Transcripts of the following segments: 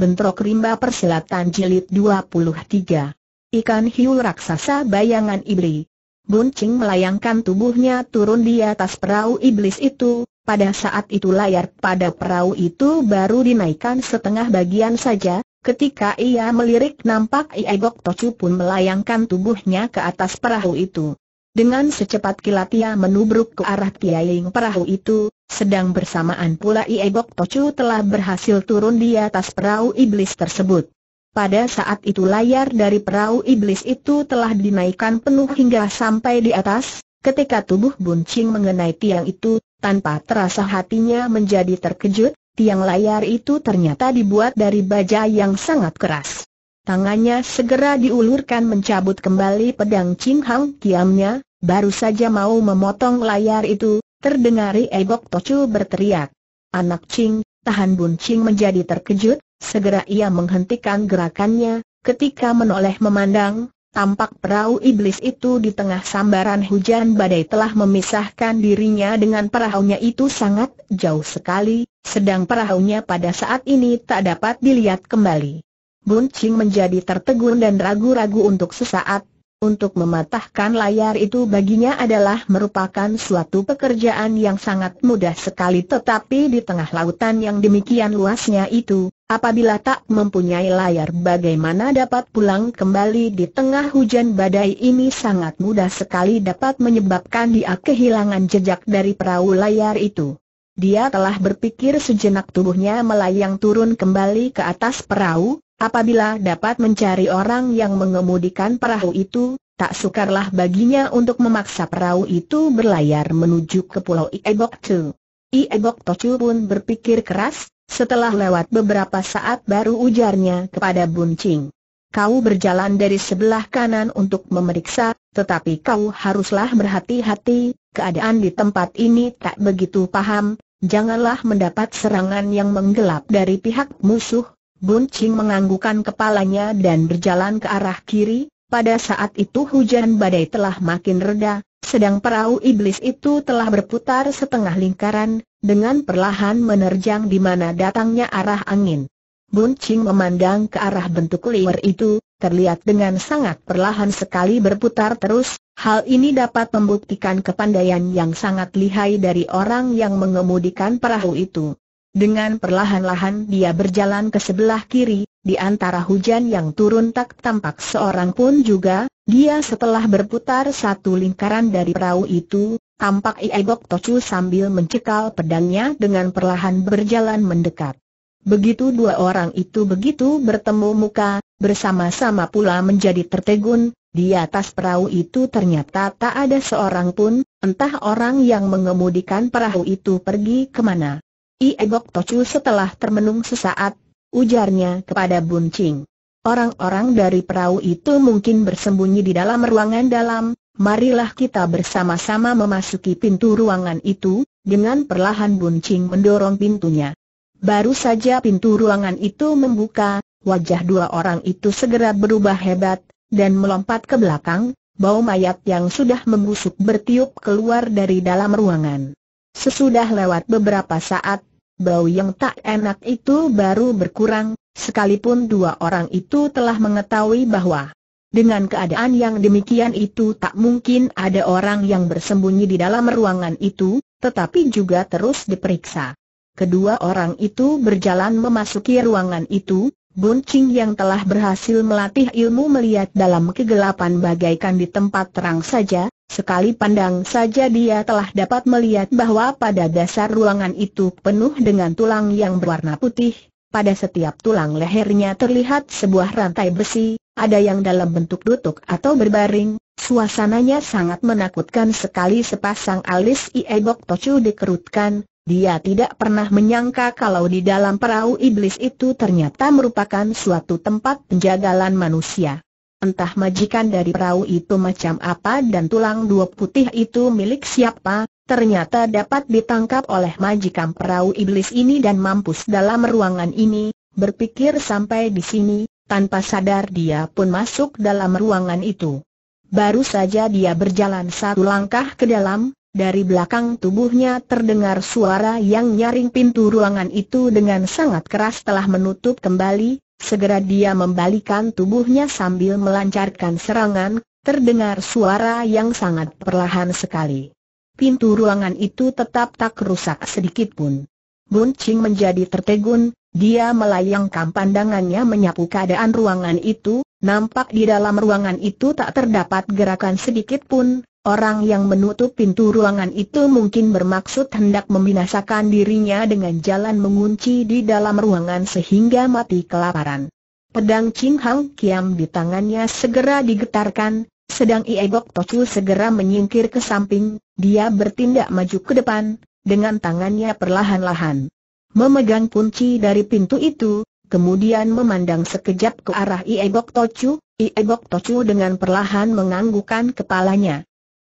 Bentrok Rimba Persilatan Jilid 23 Ikan hiu raksasa bayangan iblis Buncing melayangkan tubuhnya turun di atas perahu iblis itu Pada saat itu layar pada perahu itu baru dinaikkan setengah bagian saja Ketika ia melirik nampak Iegok Tocu pun melayangkan tubuhnya ke atas perahu itu dengan secepat kilat ia menubruk ke arah tiaying perahu itu, sedang bersamaan pula iebok tochu telah berhasil turun di atas perahu iblis tersebut. Pada saat itu layar dari perahu iblis itu telah dinaikkan penuh hingga sampai di atas, ketika tubuh buncing mengenai tiang itu, tanpa terasa hatinya menjadi terkejut, tiang layar itu ternyata dibuat dari baja yang sangat keras. Tangannya segera diulurkan mencabut kembali pedang Ching Hang Kiamnya, baru saja mau memotong layar itu, terdengari Ebok Tocu berteriak. Anak Ching, tahan Bun Ching menjadi terkejut, segera ia menghentikan gerakannya, ketika menoleh memandang, Tampak perahu iblis itu di tengah sambaran hujan badai telah memisahkan dirinya dengan perahunya itu sangat jauh sekali, sedang perahunya pada saat ini tak dapat dilihat kembali. Bun Ching menjadi tertegun dan ragu-ragu untuk sesaat. Untuk mematahkan layar itu baginya adalah merupakan suatu pekerjaan yang sangat mudah sekali tetapi di tengah lautan yang demikian luasnya itu, apabila tak mempunyai layar bagaimana dapat pulang kembali di tengah hujan badai ini sangat mudah sekali dapat menyebabkan dia kehilangan jejak dari perahu layar itu. Dia telah berpikir sejenak tubuhnya melayang turun kembali ke atas perahu, Apabila dapat mencari orang yang mengemudikan perahu itu, tak sukarlah baginya untuk memaksa perahu itu berlayar menuju ke pulau Iebok Tu. Iebok Tochu pun berpikir keras, setelah lewat beberapa saat baru ujarnya kepada Buncing. Kau berjalan dari sebelah kanan untuk memeriksa, tetapi kau haruslah berhati-hati, keadaan di tempat ini tak begitu paham, janganlah mendapat serangan yang menggelap dari pihak musuh, Bun Ching menganggukkan kepalanya dan berjalan ke arah kiri, pada saat itu hujan badai telah makin reda, sedang perahu iblis itu telah berputar setengah lingkaran, dengan perlahan menerjang di mana datangnya arah angin. Bun Ching memandang ke arah bentuk liar itu, terlihat dengan sangat perlahan sekali berputar terus, hal ini dapat membuktikan kepandaian yang sangat lihai dari orang yang mengemudikan perahu itu. Dengan perlahan-lahan dia berjalan ke sebelah kiri, di antara hujan yang turun tak tampak seorang pun juga, dia setelah berputar satu lingkaran dari perahu itu, tampak Iegok Tocu sambil mencekal pedangnya dengan perlahan berjalan mendekat. Begitu dua orang itu begitu bertemu muka, bersama-sama pula menjadi tertegun, di atas perahu itu ternyata tak ada seorang pun, entah orang yang mengemudikan perahu itu pergi kemana. Iegok Tocu setelah termenung sesaat, ujarnya kepada Bun Ching. Orang-orang dari perahu itu mungkin bersembunyi di dalam ruangan dalam, marilah kita bersama-sama memasuki pintu ruangan itu, dengan perlahan Bun Ching mendorong pintunya. Baru saja pintu ruangan itu membuka, wajah dua orang itu segera berubah hebat, dan melompat ke belakang, bau mayat yang sudah membusuk bertiup keluar dari dalam ruangan. Sesudah lewat beberapa saat, bau yang tak enak itu baru berkurang, sekalipun dua orang itu telah mengetahui bahwa dengan keadaan yang demikian itu tak mungkin ada orang yang bersembunyi di dalam ruangan itu, tetapi juga terus diperiksa. Kedua orang itu berjalan memasuki ruangan itu, Buncing yang telah berhasil melatih ilmu melihat dalam kegelapan bagaikan di tempat terang saja, Sekali pandang saja dia telah dapat melihat bahwa pada dasar ruangan itu penuh dengan tulang yang berwarna putih, pada setiap tulang lehernya terlihat sebuah rantai besi, ada yang dalam bentuk dutuk atau berbaring, suasananya sangat menakutkan sekali sepasang alis Iebok Tocu dikerutkan, dia tidak pernah menyangka kalau di dalam perahu iblis itu ternyata merupakan suatu tempat penjagalan manusia. Entah majikan dari perahu itu macam apa dan tulang dua putih itu milik siapa, ternyata dapat ditangkap oleh majikan perahu iblis ini dan mampus dalam ruangan ini, berpikir sampai di sini, tanpa sadar dia pun masuk dalam ruangan itu. Baru saja dia berjalan satu langkah ke dalam, dari belakang tubuhnya terdengar suara yang nyaring pintu ruangan itu dengan sangat keras telah menutup kembali, Segera dia membalikan tubuhnya sambil melancarkan serangan, terdengar suara yang sangat perlahan sekali. Pintu ruangan itu tetap tak rusak sedikitpun. Bun Ching menjadi tertegun, dia melayangkan pandangannya menyapu keadaan ruangan itu, nampak di dalam ruangan itu tak terdapat gerakan sedikitpun, Orang yang menutup pintu ruangan itu mungkin bermaksud hendak membinasakan dirinya dengan jalan mengunci di dalam ruangan sehingga mati kelaparan. Pedang Ching Hang Kiam di tangannya segera digetarkan, sedang Iegok Tochu segera menyingkir ke samping, dia bertindak maju ke depan, dengan tangannya perlahan-lahan. Memegang kunci dari pintu itu, kemudian memandang sekejap ke arah Iegok Tochu, Iegok Tochu dengan perlahan menganggukkan kepalanya.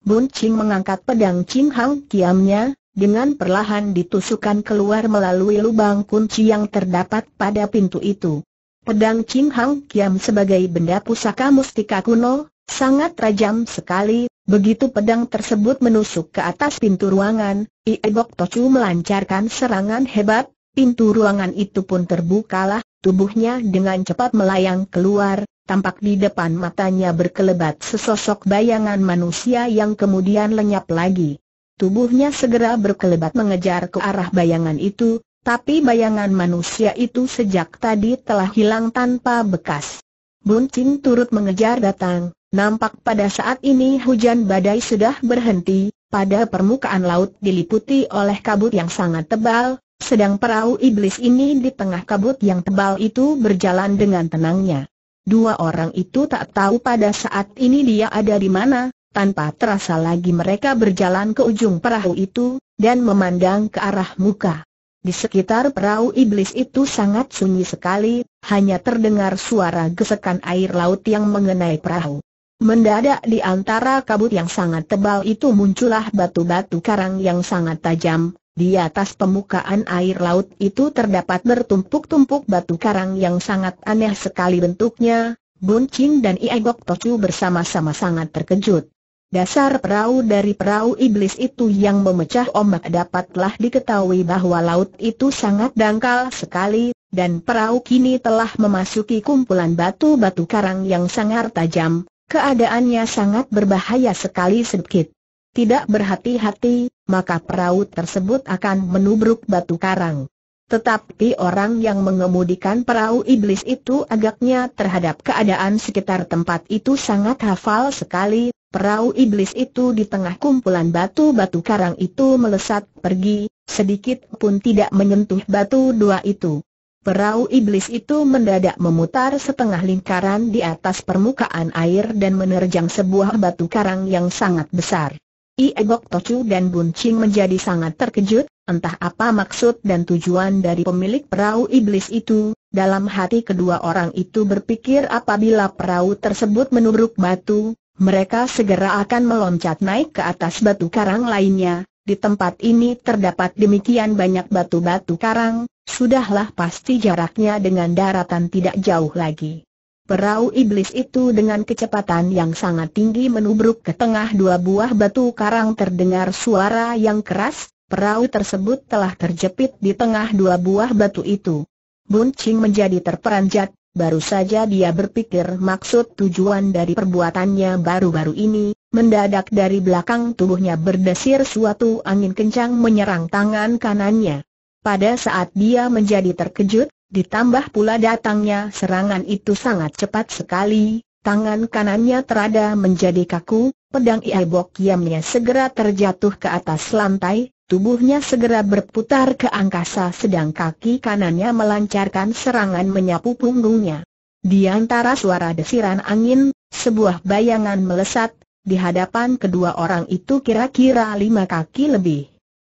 Bun Ching mengangkat pedang Ching Hang Kiamnya, dengan perlahan ditusukkan keluar melalui lubang kunci yang terdapat pada pintu itu. Pedang Ching Hang Kiam sebagai benda pusaka mustika kuno, sangat rajam sekali, begitu pedang tersebut menusuk ke atas pintu ruangan, Iebok Tochu melancarkan serangan hebat, pintu ruangan itu pun terbukalah, tubuhnya dengan cepat melayang keluar, tampak di depan matanya berkelebat sesosok bayangan manusia yang kemudian lenyap lagi. Tubuhnya segera berkelebat mengejar ke arah bayangan itu, tapi bayangan manusia itu sejak tadi telah hilang tanpa bekas. Buncin turut mengejar datang, nampak pada saat ini hujan badai sudah berhenti, pada permukaan laut diliputi oleh kabut yang sangat tebal, sedang perahu iblis ini di tengah kabut yang tebal itu berjalan dengan tenangnya. Dua orang itu tak tahu pada saat ini dia ada di mana, tanpa terasa lagi mereka berjalan ke ujung perahu itu, dan memandang ke arah muka. Di sekitar perahu iblis itu sangat sunyi sekali, hanya terdengar suara gesekan air laut yang mengenai perahu. Mendadak di antara kabut yang sangat tebal itu muncullah batu-batu karang yang sangat tajam, di atas permukaan air laut itu terdapat bertumpuk-tumpuk batu karang yang sangat aneh sekali bentuknya, Bun Ching dan Iegok Tocu bersama-sama sangat terkejut. Dasar perahu dari perahu iblis itu yang memecah ombak dapatlah diketahui bahwa laut itu sangat dangkal sekali, dan perahu kini telah memasuki kumpulan batu-batu karang yang sangat tajam, keadaannya sangat berbahaya sekali sedikit tidak berhati-hati, maka perahu tersebut akan menubruk batu karang. Tetapi orang yang mengemudikan perahu iblis itu agaknya terhadap keadaan sekitar tempat itu sangat hafal sekali, perahu iblis itu di tengah kumpulan batu-batu karang itu melesat pergi, sedikit pun tidak menyentuh batu dua itu. Perahu iblis itu mendadak memutar setengah lingkaran di atas permukaan air dan menerjang sebuah batu karang yang sangat besar. Iegok Tocu dan Buncing menjadi sangat terkejut, entah apa maksud dan tujuan dari pemilik perahu iblis itu, dalam hati kedua orang itu berpikir apabila perahu tersebut menubruk batu, mereka segera akan meloncat naik ke atas batu karang lainnya, di tempat ini terdapat demikian banyak batu-batu karang, sudahlah pasti jaraknya dengan daratan tidak jauh lagi. Perahu iblis itu dengan kecepatan yang sangat tinggi menubruk ke tengah dua buah batu karang terdengar suara yang keras, perahu tersebut telah terjepit di tengah dua buah batu itu. Bun Ching menjadi terperanjat, baru saja dia berpikir maksud tujuan dari perbuatannya baru-baru ini, mendadak dari belakang tubuhnya berdesir suatu angin kencang menyerang tangan kanannya. Pada saat dia menjadi terkejut, Ditambah pula datangnya serangan itu sangat cepat sekali, tangan kanannya terada menjadi kaku, pedang Bok Kiamnya segera terjatuh ke atas lantai, tubuhnya segera berputar ke angkasa sedang kaki kanannya melancarkan serangan menyapu punggungnya. Di antara suara desiran angin, sebuah bayangan melesat, di hadapan kedua orang itu kira-kira lima kaki lebih.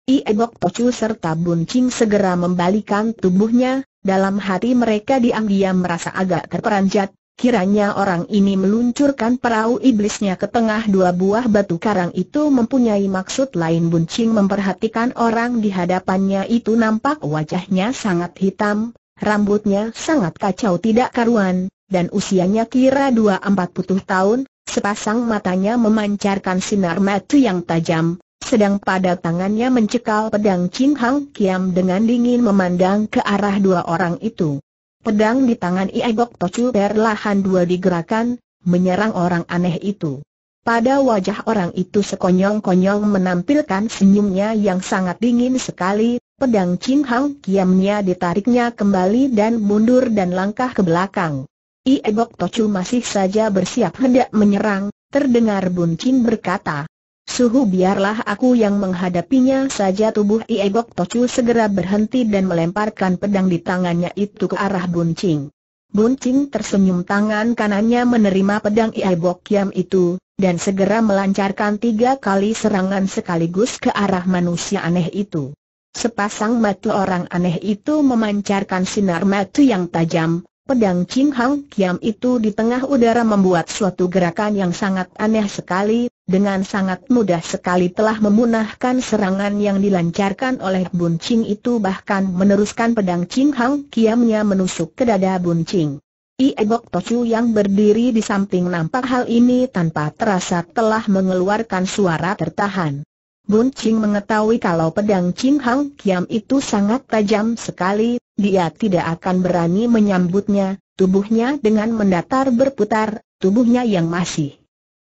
Iebok Tocu serta Buncing segera membalikan tubuhnya, dalam hati mereka diam-diam merasa agak terperanjat, kiranya orang ini meluncurkan perahu iblisnya ke tengah dua buah batu karang itu mempunyai maksud lain Buncing memperhatikan orang di hadapannya itu nampak wajahnya sangat hitam, rambutnya sangat kacau tidak karuan, dan usianya kira dua empat puluh tahun, sepasang matanya memancarkan sinar mata yang tajam, sedang pada tangannya mencekal pedang Chin Hang Kiam dengan dingin memandang ke arah dua orang itu. Pedang di tangan Iegok Tochu perlahan dua digerakkan, menyerang orang aneh itu. Pada wajah orang itu sekonyong-konyong menampilkan senyumnya yang sangat dingin sekali, pedang Chin Hang Kiamnya ditariknya kembali dan mundur dan langkah ke belakang. Iegok Tochu masih saja bersiap hendak menyerang, terdengar Bun Chin berkata, suhu biarlah aku yang menghadapinya saja tubuh Iegok Tocu segera berhenti dan melemparkan pedang di tangannya itu ke arah Buncing. Buncing tersenyum tangan kanannya menerima pedang Iegok Kiam itu, dan segera melancarkan tiga kali serangan sekaligus ke arah manusia aneh itu. Sepasang mata orang aneh itu memancarkan sinar mata yang tajam, Pedang Ching Hang Kiam itu di tengah udara membuat suatu gerakan yang sangat aneh sekali, dengan sangat mudah sekali telah memunahkan serangan yang dilancarkan oleh Bun Ching itu bahkan meneruskan pedang Ching Hang Kiamnya menusuk ke dada Bun Ching. Iebok Tosu yang berdiri di samping nampak hal ini tanpa terasa telah mengeluarkan suara tertahan. Bun Ching mengetahui kalau pedang Chin Hang Kiam itu sangat tajam sekali, dia tidak akan berani menyambutnya, tubuhnya dengan mendatar berputar, tubuhnya yang masih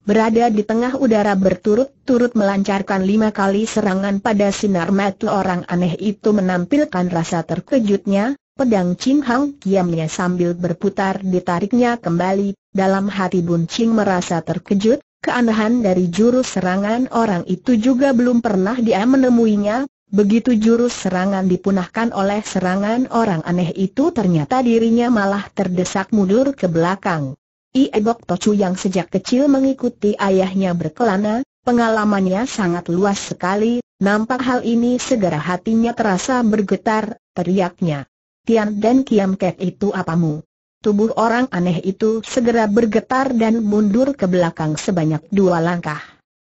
berada di tengah udara berturut-turut melancarkan lima kali serangan pada sinar mata orang aneh itu menampilkan rasa terkejutnya, pedang Chin Hang Kiamnya sambil berputar ditariknya kembali, dalam hati Bun Ching merasa terkejut, Keanehan dari jurus serangan orang itu juga belum pernah dia menemuinya, begitu jurus serangan dipunahkan oleh serangan orang aneh itu ternyata dirinya malah terdesak mundur ke belakang. Iebok Tocu yang sejak kecil mengikuti ayahnya berkelana, pengalamannya sangat luas sekali, nampak hal ini segera hatinya terasa bergetar, teriaknya. Tian dan Kiam Kek itu apamu? Tubuh orang aneh itu segera bergetar dan mundur ke belakang sebanyak dua langkah.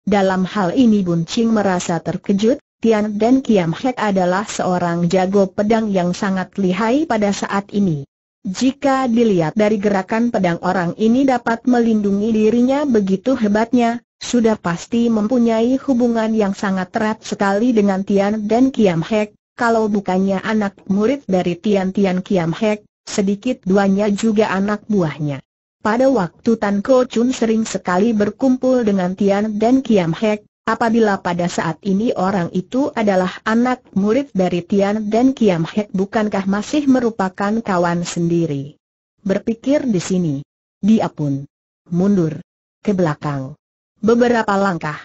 Dalam hal ini Bun Ching merasa terkejut, Tian dan Kiam Hek adalah seorang jago pedang yang sangat lihai pada saat ini. Jika dilihat dari gerakan pedang orang ini dapat melindungi dirinya begitu hebatnya, sudah pasti mempunyai hubungan yang sangat erat sekali dengan Tian dan Kiam Hek, kalau bukannya anak murid dari Tian Tian Kiam Hek, sedikit duanya juga anak buahnya. Pada waktu Tan Ko Chun sering sekali berkumpul dengan Tian dan Kiam Hek, apabila pada saat ini orang itu adalah anak murid dari Tian dan Kiam Hek bukankah masih merupakan kawan sendiri. Berpikir di sini, dia pun mundur ke belakang beberapa langkah.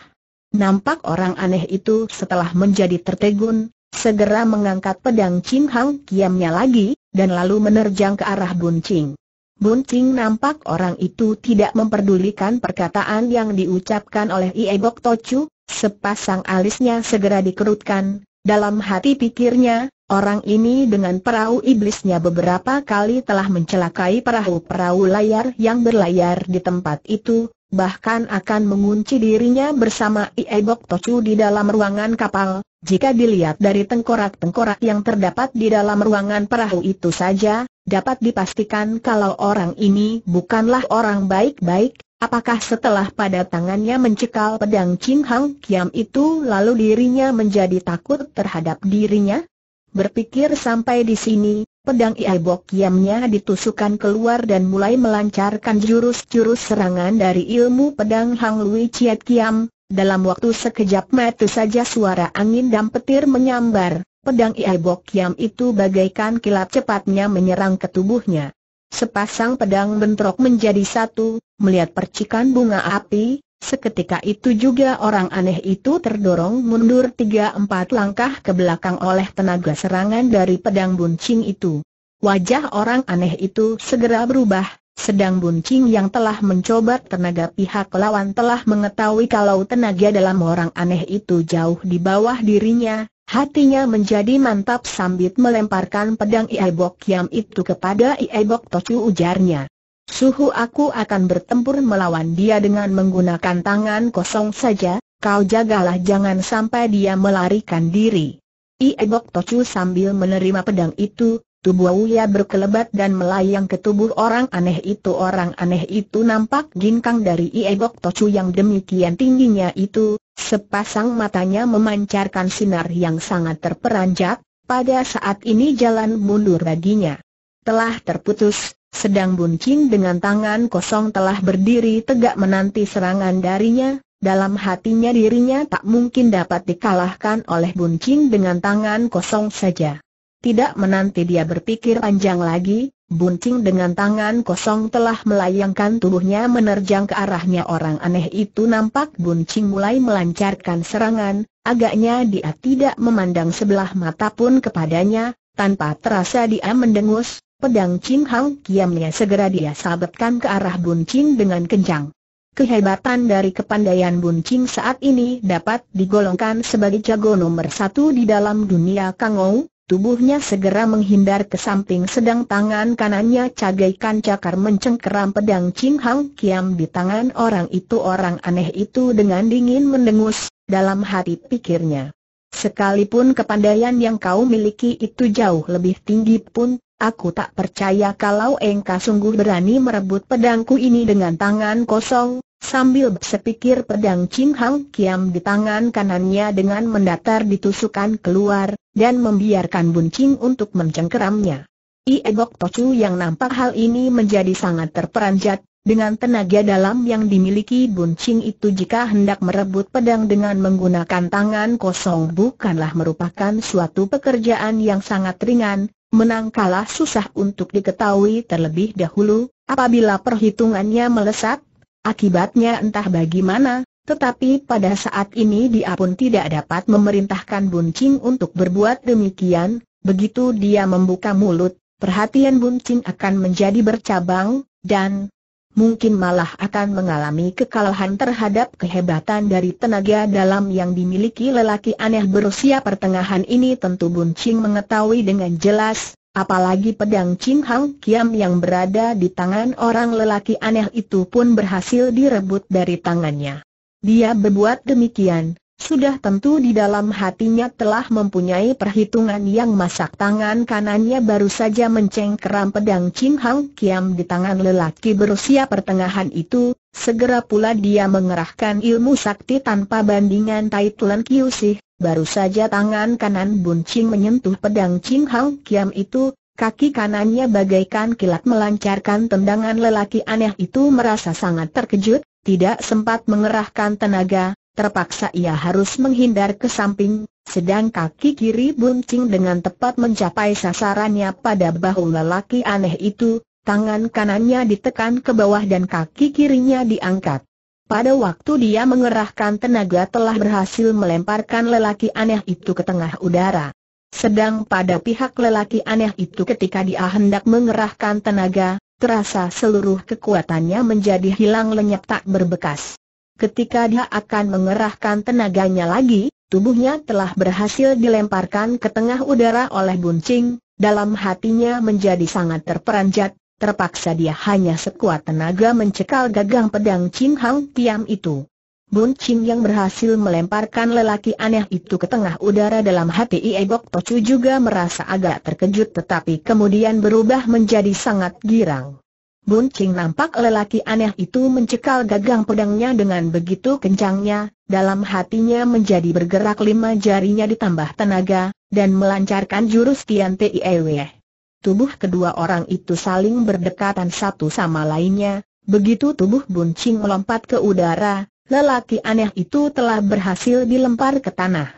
Nampak orang aneh itu setelah menjadi tertegun, segera mengangkat pedang Chin Hang Kiamnya lagi, dan lalu menerjang ke arah Buncing. Buncing nampak orang itu tidak memperdulikan perkataan yang diucapkan oleh Iebok Tochu. sepasang alisnya segera dikerutkan, dalam hati pikirnya, orang ini dengan perahu iblisnya beberapa kali telah mencelakai perahu-perahu layar yang berlayar di tempat itu, bahkan akan mengunci dirinya bersama Iebok Tochu di dalam ruangan kapal, jika dilihat dari tengkorak-tengkorak yang terdapat di dalam ruangan perahu itu saja, dapat dipastikan kalau orang ini bukanlah orang baik-baik, apakah setelah pada tangannya mencekal pedang Ching Hang Kiam itu lalu dirinya menjadi takut terhadap dirinya? Berpikir sampai di sini, pedang Bok Kiamnya ditusukan keluar dan mulai melancarkan jurus-jurus serangan dari ilmu pedang Hang Lui Chiat Kiam, dalam waktu sekejap mata saja suara angin dan petir menyambar, pedang Iai Bok Yam itu bagaikan kilat cepatnya menyerang ke tubuhnya. Sepasang pedang bentrok menjadi satu, melihat percikan bunga api, seketika itu juga orang aneh itu terdorong mundur tiga empat langkah ke belakang oleh tenaga serangan dari pedang buncing itu. Wajah orang aneh itu segera berubah, sedang Buncing yang telah mencoba tenaga pihak lawan telah mengetahui kalau tenaga dalam orang aneh itu jauh di bawah dirinya, hatinya menjadi mantap sambil melemparkan pedang Iebok Yam itu kepada Iebok Tochu ujarnya. Suhu aku akan bertempur melawan dia dengan menggunakan tangan kosong saja, kau jagalah jangan sampai dia melarikan diri. Iebok Tochu sambil menerima pedang itu, Tubuh Uya berkelebat dan melayang ke tubuh orang aneh itu Orang aneh itu nampak ginkang dari Iegok Tocu yang demikian tingginya itu Sepasang matanya memancarkan sinar yang sangat terperanjat Pada saat ini jalan mundur baginya Telah terputus, sedang buncing dengan tangan kosong telah berdiri tegak menanti serangan darinya dalam hatinya dirinya tak mungkin dapat dikalahkan oleh buncing dengan tangan kosong saja. Tidak menanti dia berpikir panjang lagi, Bunting dengan tangan kosong telah melayangkan tubuhnya menerjang ke arahnya orang aneh itu nampak Bunting mulai melancarkan serangan, agaknya dia tidak memandang sebelah mata pun kepadanya, tanpa terasa dia mendengus, pedang Ching Hang kiamnya segera dia sabetkan ke arah Bunting dengan kencang. Kehebatan dari kepandaian Bunting saat ini dapat digolongkan sebagai jago nomor satu di dalam dunia Kangou, Tubuhnya segera menghindar ke samping sedang tangan kanannya cagaikan cakar mencengkeram pedang Ching Hang Kiam di tangan orang itu orang aneh itu dengan dingin mendengus, dalam hati pikirnya. Sekalipun kepandaian yang kau miliki itu jauh lebih tinggi pun, aku tak percaya kalau engkau sungguh berani merebut pedangku ini dengan tangan kosong, Sambil sepikir pedang Ching Hang Kiam di tangan kanannya dengan mendatar ditusukan keluar, dan membiarkan buncing untuk mencengkeramnya. Iegok Tochu yang nampak hal ini menjadi sangat terperanjat, dengan tenaga dalam yang dimiliki buncing itu jika hendak merebut pedang dengan menggunakan tangan kosong bukanlah merupakan suatu pekerjaan yang sangat ringan, menang kalah susah untuk diketahui terlebih dahulu, apabila perhitungannya melesat, Akibatnya entah bagaimana, tetapi pada saat ini dia pun tidak dapat memerintahkan Buncing untuk berbuat demikian, begitu dia membuka mulut, perhatian Buncing akan menjadi bercabang, dan mungkin malah akan mengalami kekalahan terhadap kehebatan dari tenaga dalam yang dimiliki lelaki aneh berusia pertengahan ini tentu Buncing mengetahui dengan jelas, apalagi pedang Ching Hang Kiam yang berada di tangan orang lelaki aneh itu pun berhasil direbut dari tangannya. Dia berbuat demikian, sudah tentu di dalam hatinya telah mempunyai perhitungan yang masak tangan kanannya baru saja mencengkeram pedang Ching Hang Kiam di tangan lelaki berusia pertengahan itu, segera pula dia mengerahkan ilmu sakti tanpa bandingan Tai Tuan Kiusih, Baru saja tangan kanan Bun Ching menyentuh pedang Ching Hang Kiam itu, kaki kanannya bagaikan kilat melancarkan tendangan lelaki aneh itu merasa sangat terkejut, tidak sempat mengerahkan tenaga, terpaksa ia harus menghindar ke samping, sedang kaki kiri Bun Ching dengan tepat mencapai sasarannya pada bahu lelaki aneh itu, tangan kanannya ditekan ke bawah dan kaki kirinya diangkat. Pada waktu dia mengerahkan tenaga telah berhasil melemparkan lelaki aneh itu ke tengah udara. Sedang pada pihak lelaki aneh itu ketika dia hendak mengerahkan tenaga, terasa seluruh kekuatannya menjadi hilang lenyap tak berbekas. Ketika dia akan mengerahkan tenaganya lagi, tubuhnya telah berhasil dilemparkan ke tengah udara oleh buncing, dalam hatinya menjadi sangat terperanjat, Terpaksa dia hanya sekuat tenaga mencekal gagang pedang Chin Hang Tiam itu. Bun Ching yang berhasil melemparkan lelaki aneh itu ke tengah udara dalam hati Iebok Tocu juga merasa agak terkejut tetapi kemudian berubah menjadi sangat girang. Bun Ching nampak lelaki aneh itu mencekal gagang pedangnya dengan begitu kencangnya, dalam hatinya menjadi bergerak lima jarinya ditambah tenaga, dan melancarkan jurus Tian Tiewe. Tubuh kedua orang itu saling berdekatan satu sama lainnya, begitu tubuh buncing melompat ke udara, lelaki aneh itu telah berhasil dilempar ke tanah.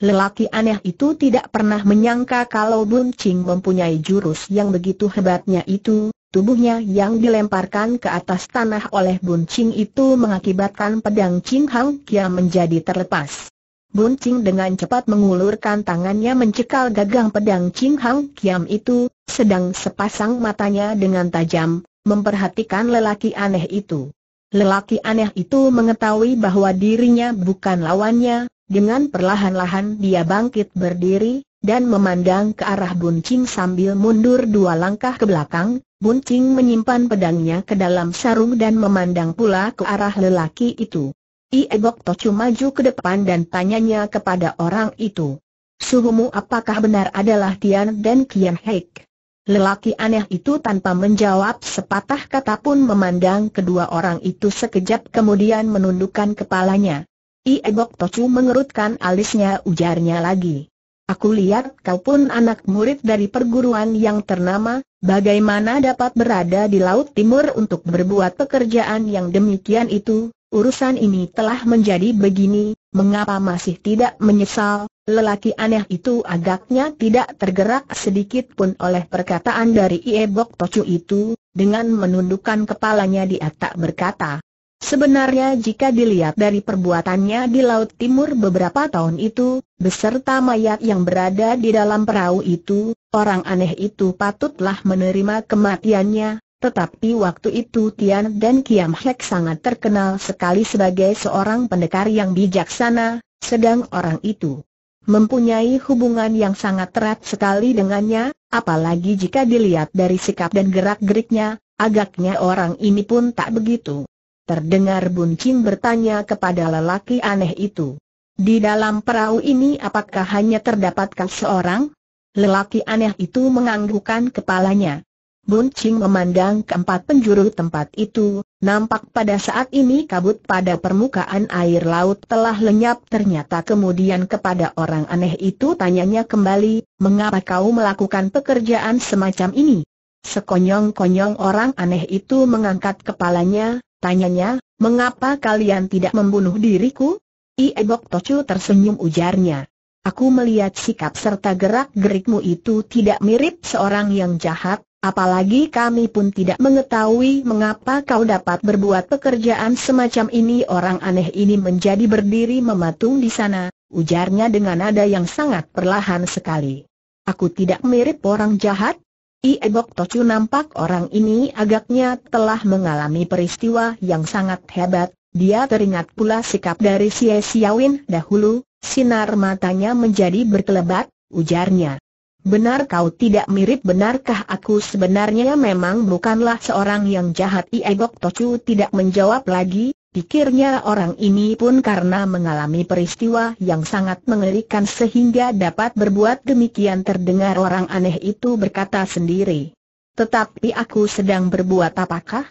Lelaki aneh itu tidak pernah menyangka kalau buncing mempunyai jurus yang begitu hebatnya itu, Tubuhnya yang dilemparkan ke atas tanah oleh buncing itu mengakibatkan pedang Ching Hang Kia menjadi terlepas. Buncing dengan cepat mengulurkan tangannya mencekal gagang pedang Ching Hang Kiam itu, sedang sepasang matanya dengan tajam, memperhatikan lelaki aneh itu. Lelaki aneh itu mengetahui bahwa dirinya bukan lawannya, dengan perlahan-lahan dia bangkit berdiri, dan memandang ke arah Buncing sambil mundur dua langkah ke belakang, Buncing menyimpan pedangnya ke dalam sarung dan memandang pula ke arah lelaki itu. Iegok Tocu maju ke depan dan tanyanya kepada orang itu. Suhumu apakah benar adalah Tian dan Kian Heik? Lelaki aneh itu tanpa menjawab sepatah kata pun memandang kedua orang itu sekejap kemudian menundukkan kepalanya. Iegok Tocu mengerutkan alisnya ujarnya lagi. Aku lihat kau pun anak murid dari perguruan yang ternama, bagaimana dapat berada di Laut Timur untuk berbuat pekerjaan yang demikian itu, urusan ini telah menjadi begini, mengapa masih tidak menyesal? Lelaki aneh itu agaknya tidak tergerak sedikit pun oleh perkataan dari Iebok Tocu itu, dengan menundukkan kepalanya di tak berkata. Sebenarnya jika dilihat dari perbuatannya di Laut Timur beberapa tahun itu, beserta mayat yang berada di dalam perahu itu, orang aneh itu patutlah menerima kematiannya, tetapi waktu itu Tian dan Kiam Hek sangat terkenal sekali sebagai seorang pendekar yang bijaksana, sedang orang itu mempunyai hubungan yang sangat erat sekali dengannya, apalagi jika dilihat dari sikap dan gerak-geriknya, agaknya orang ini pun tak begitu. Terdengar Buncin bertanya kepada lelaki aneh itu. Di dalam perahu ini apakah hanya terdapatkan seorang? Lelaki aneh itu menganggukkan kepalanya. Bun Ching memandang keempat penjuru tempat itu, nampak pada saat ini kabut pada permukaan air laut telah lenyap ternyata kemudian kepada orang aneh itu tanyanya kembali, mengapa kau melakukan pekerjaan semacam ini? Sekonyong-konyong orang aneh itu mengangkat kepalanya, tanyanya, mengapa kalian tidak membunuh diriku? Iebok iya, Tocu tersenyum ujarnya. Aku melihat sikap serta gerak-gerikmu itu tidak mirip seorang yang jahat, Apalagi kami pun tidak mengetahui mengapa kau dapat berbuat pekerjaan semacam ini Orang aneh ini menjadi berdiri mematung di sana, ujarnya dengan nada yang sangat perlahan sekali Aku tidak mirip orang jahat? Iebok iya, Tocu nampak orang ini agaknya telah mengalami peristiwa yang sangat hebat Dia teringat pula sikap dari Sia Siawin dahulu, sinar matanya menjadi berkelebat, ujarnya Benar kau tidak mirip benarkah aku sebenarnya memang bukanlah seorang yang jahat Iebok iya, Tocu tidak menjawab lagi, pikirnya orang ini pun karena mengalami peristiwa yang sangat mengerikan sehingga dapat berbuat demikian terdengar orang aneh itu berkata sendiri. Tetapi aku sedang berbuat apakah?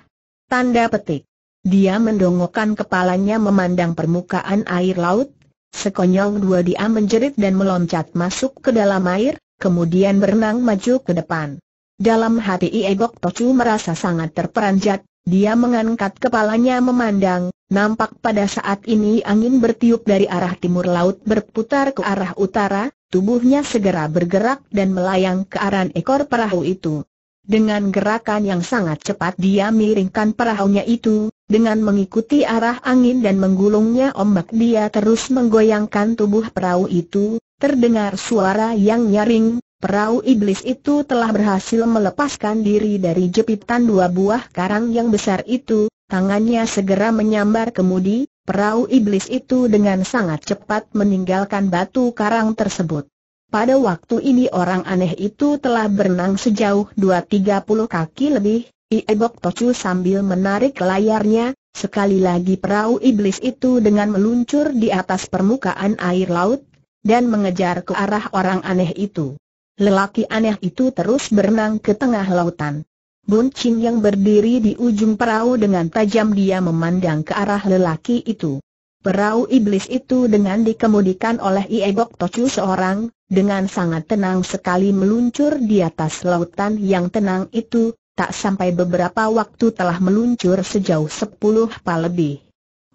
Tanda petik. Dia mendongokkan kepalanya memandang permukaan air laut, sekonyong dua dia menjerit dan meloncat masuk ke dalam air, kemudian berenang maju ke depan. Dalam hati Iegok Tocu merasa sangat terperanjat, dia mengangkat kepalanya memandang, nampak pada saat ini angin bertiup dari arah timur laut berputar ke arah utara, tubuhnya segera bergerak dan melayang ke arah ekor perahu itu. Dengan gerakan yang sangat cepat dia miringkan perahunya itu, dengan mengikuti arah angin dan menggulungnya ombak dia terus menggoyangkan tubuh perahu itu, Terdengar suara yang nyaring, perahu iblis itu telah berhasil melepaskan diri dari jepitan dua buah karang yang besar itu, tangannya segera menyambar kemudi, perahu iblis itu dengan sangat cepat meninggalkan batu karang tersebut. Pada waktu ini orang aneh itu telah berenang sejauh 2-30 kaki lebih, Iebok Tocu sambil menarik layarnya, sekali lagi perahu iblis itu dengan meluncur di atas permukaan air laut, dan mengejar ke arah orang aneh itu. Lelaki aneh itu terus berenang ke tengah lautan. Bun Ching yang berdiri di ujung perahu dengan tajam dia memandang ke arah lelaki itu. Perahu iblis itu dengan dikemudikan oleh Iebok Tochu seorang, dengan sangat tenang sekali meluncur di atas lautan yang tenang itu, tak sampai beberapa waktu telah meluncur sejauh sepuluh pa lebih.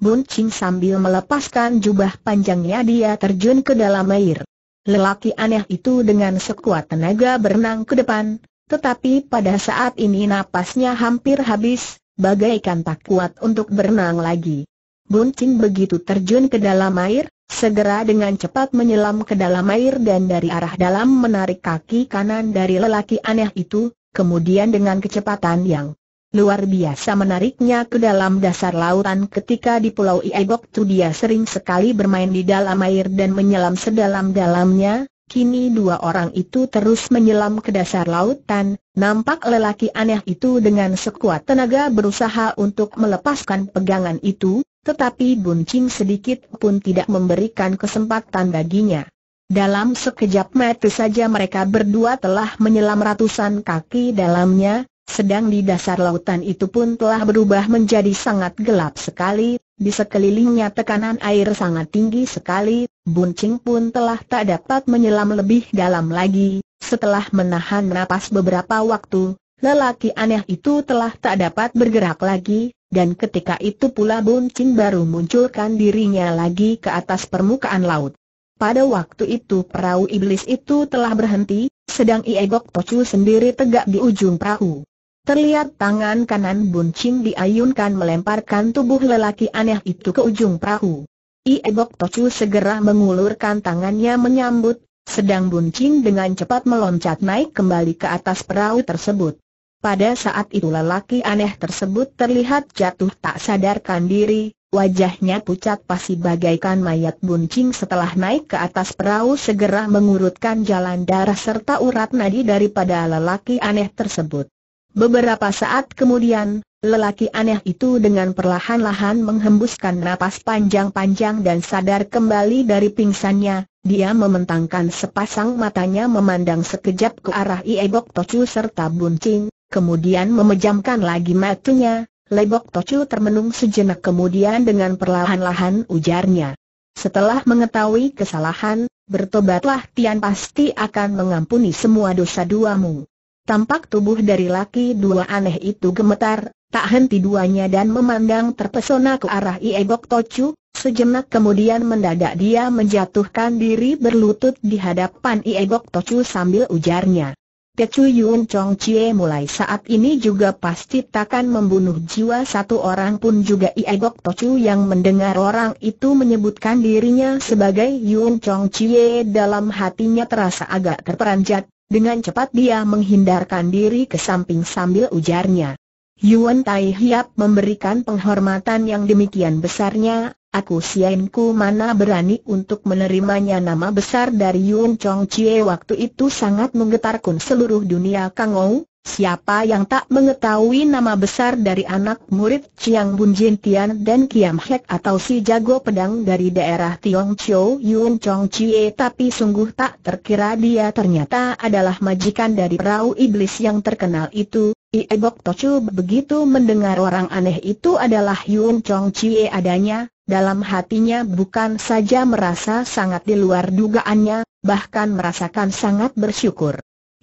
Bun Ching sambil melepaskan jubah panjangnya dia terjun ke dalam air. Lelaki aneh itu dengan sekuat tenaga berenang ke depan, tetapi pada saat ini napasnya hampir habis, bagaikan tak kuat untuk berenang lagi. Bun Ching begitu terjun ke dalam air, segera dengan cepat menyelam ke dalam air dan dari arah dalam menarik kaki kanan dari lelaki aneh itu, kemudian dengan kecepatan yang Luar biasa menariknya ke dalam dasar lautan ketika di Pulau Iegok, tu dia sering sekali bermain di dalam air dan menyelam sedalam-dalamnya, Kini dua orang itu terus menyelam ke dasar lautan, nampak lelaki aneh itu dengan sekuat tenaga berusaha untuk melepaskan pegangan itu, tetapi buncing sedikit pun tidak memberikan kesempatan baginya. Dalam sekejap mata saja mereka berdua telah menyelam ratusan kaki dalamnya, sedang di dasar lautan itu pun telah berubah menjadi sangat gelap sekali, di sekelilingnya tekanan air sangat tinggi sekali, Buncing pun telah tak dapat menyelam lebih dalam lagi, setelah menahan napas beberapa waktu, lelaki aneh itu telah tak dapat bergerak lagi, dan ketika itu pula Buncing baru munculkan dirinya lagi ke atas permukaan laut. Pada waktu itu perahu iblis itu telah berhenti, sedang Iegok Tochu sendiri tegak di ujung perahu. Terlihat tangan kanan buncing diayunkan melemparkan tubuh lelaki aneh itu ke ujung perahu. Iebok Tochu segera mengulurkan tangannya menyambut, sedang buncing dengan cepat meloncat naik kembali ke atas perahu tersebut. Pada saat itu lelaki aneh tersebut terlihat jatuh tak sadarkan diri, wajahnya pucat pasi bagaikan mayat buncing setelah naik ke atas perahu segera mengurutkan jalan darah serta urat nadi daripada lelaki aneh tersebut. Beberapa saat kemudian, lelaki aneh itu dengan perlahan-lahan menghembuskan napas panjang-panjang dan sadar kembali dari pingsannya, dia mementangkan sepasang matanya memandang sekejap ke arah Iebok Tocu serta Buncing, kemudian memejamkan lagi matanya, Lebok Tocu termenung sejenak kemudian dengan perlahan-lahan ujarnya. Setelah mengetahui kesalahan, bertobatlah Tian pasti akan mengampuni semua dosa duamu. Tampak tubuh dari laki dua aneh itu gemetar, tak henti duanya dan memandang terpesona ke arah Iegok Tochu, sejenak kemudian mendadak dia menjatuhkan diri berlutut di hadapan Iegok Tochu sambil ujarnya. Tecu Yun Chong Chie mulai saat ini juga pasti takkan membunuh jiwa satu orang pun juga Iegok Tochu yang mendengar orang itu menyebutkan dirinya sebagai Yun Chong Chie dalam hatinya terasa agak terperanjat, dengan cepat dia menghindarkan diri ke samping sambil ujarnya. Yuan Tai Hiap memberikan penghormatan yang demikian besarnya, aku sienku mana berani untuk menerimanya nama besar dari Yuan Chong Chie waktu itu sangat menggetarkan seluruh dunia Kang Ong. Siapa yang tak mengetahui nama besar dari anak murid Chiang Bun Jin Tian dan Kiam Hek atau si jago pedang dari daerah Tiong Chou Yun Chong Chie tapi sungguh tak terkira dia ternyata adalah majikan dari perahu iblis yang terkenal itu. Iebok Tochu begitu mendengar orang aneh itu adalah Yun Chong Chie adanya, dalam hatinya bukan saja merasa sangat di luar dugaannya, bahkan merasakan sangat bersyukur.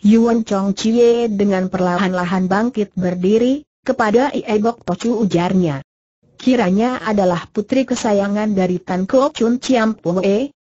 Yuan Chong Chie dengan perlahan-lahan bangkit berdiri, kepada Ie Bok Tocu ujarnya. Kiranya adalah putri kesayangan dari Tan Kuo Chun Chiam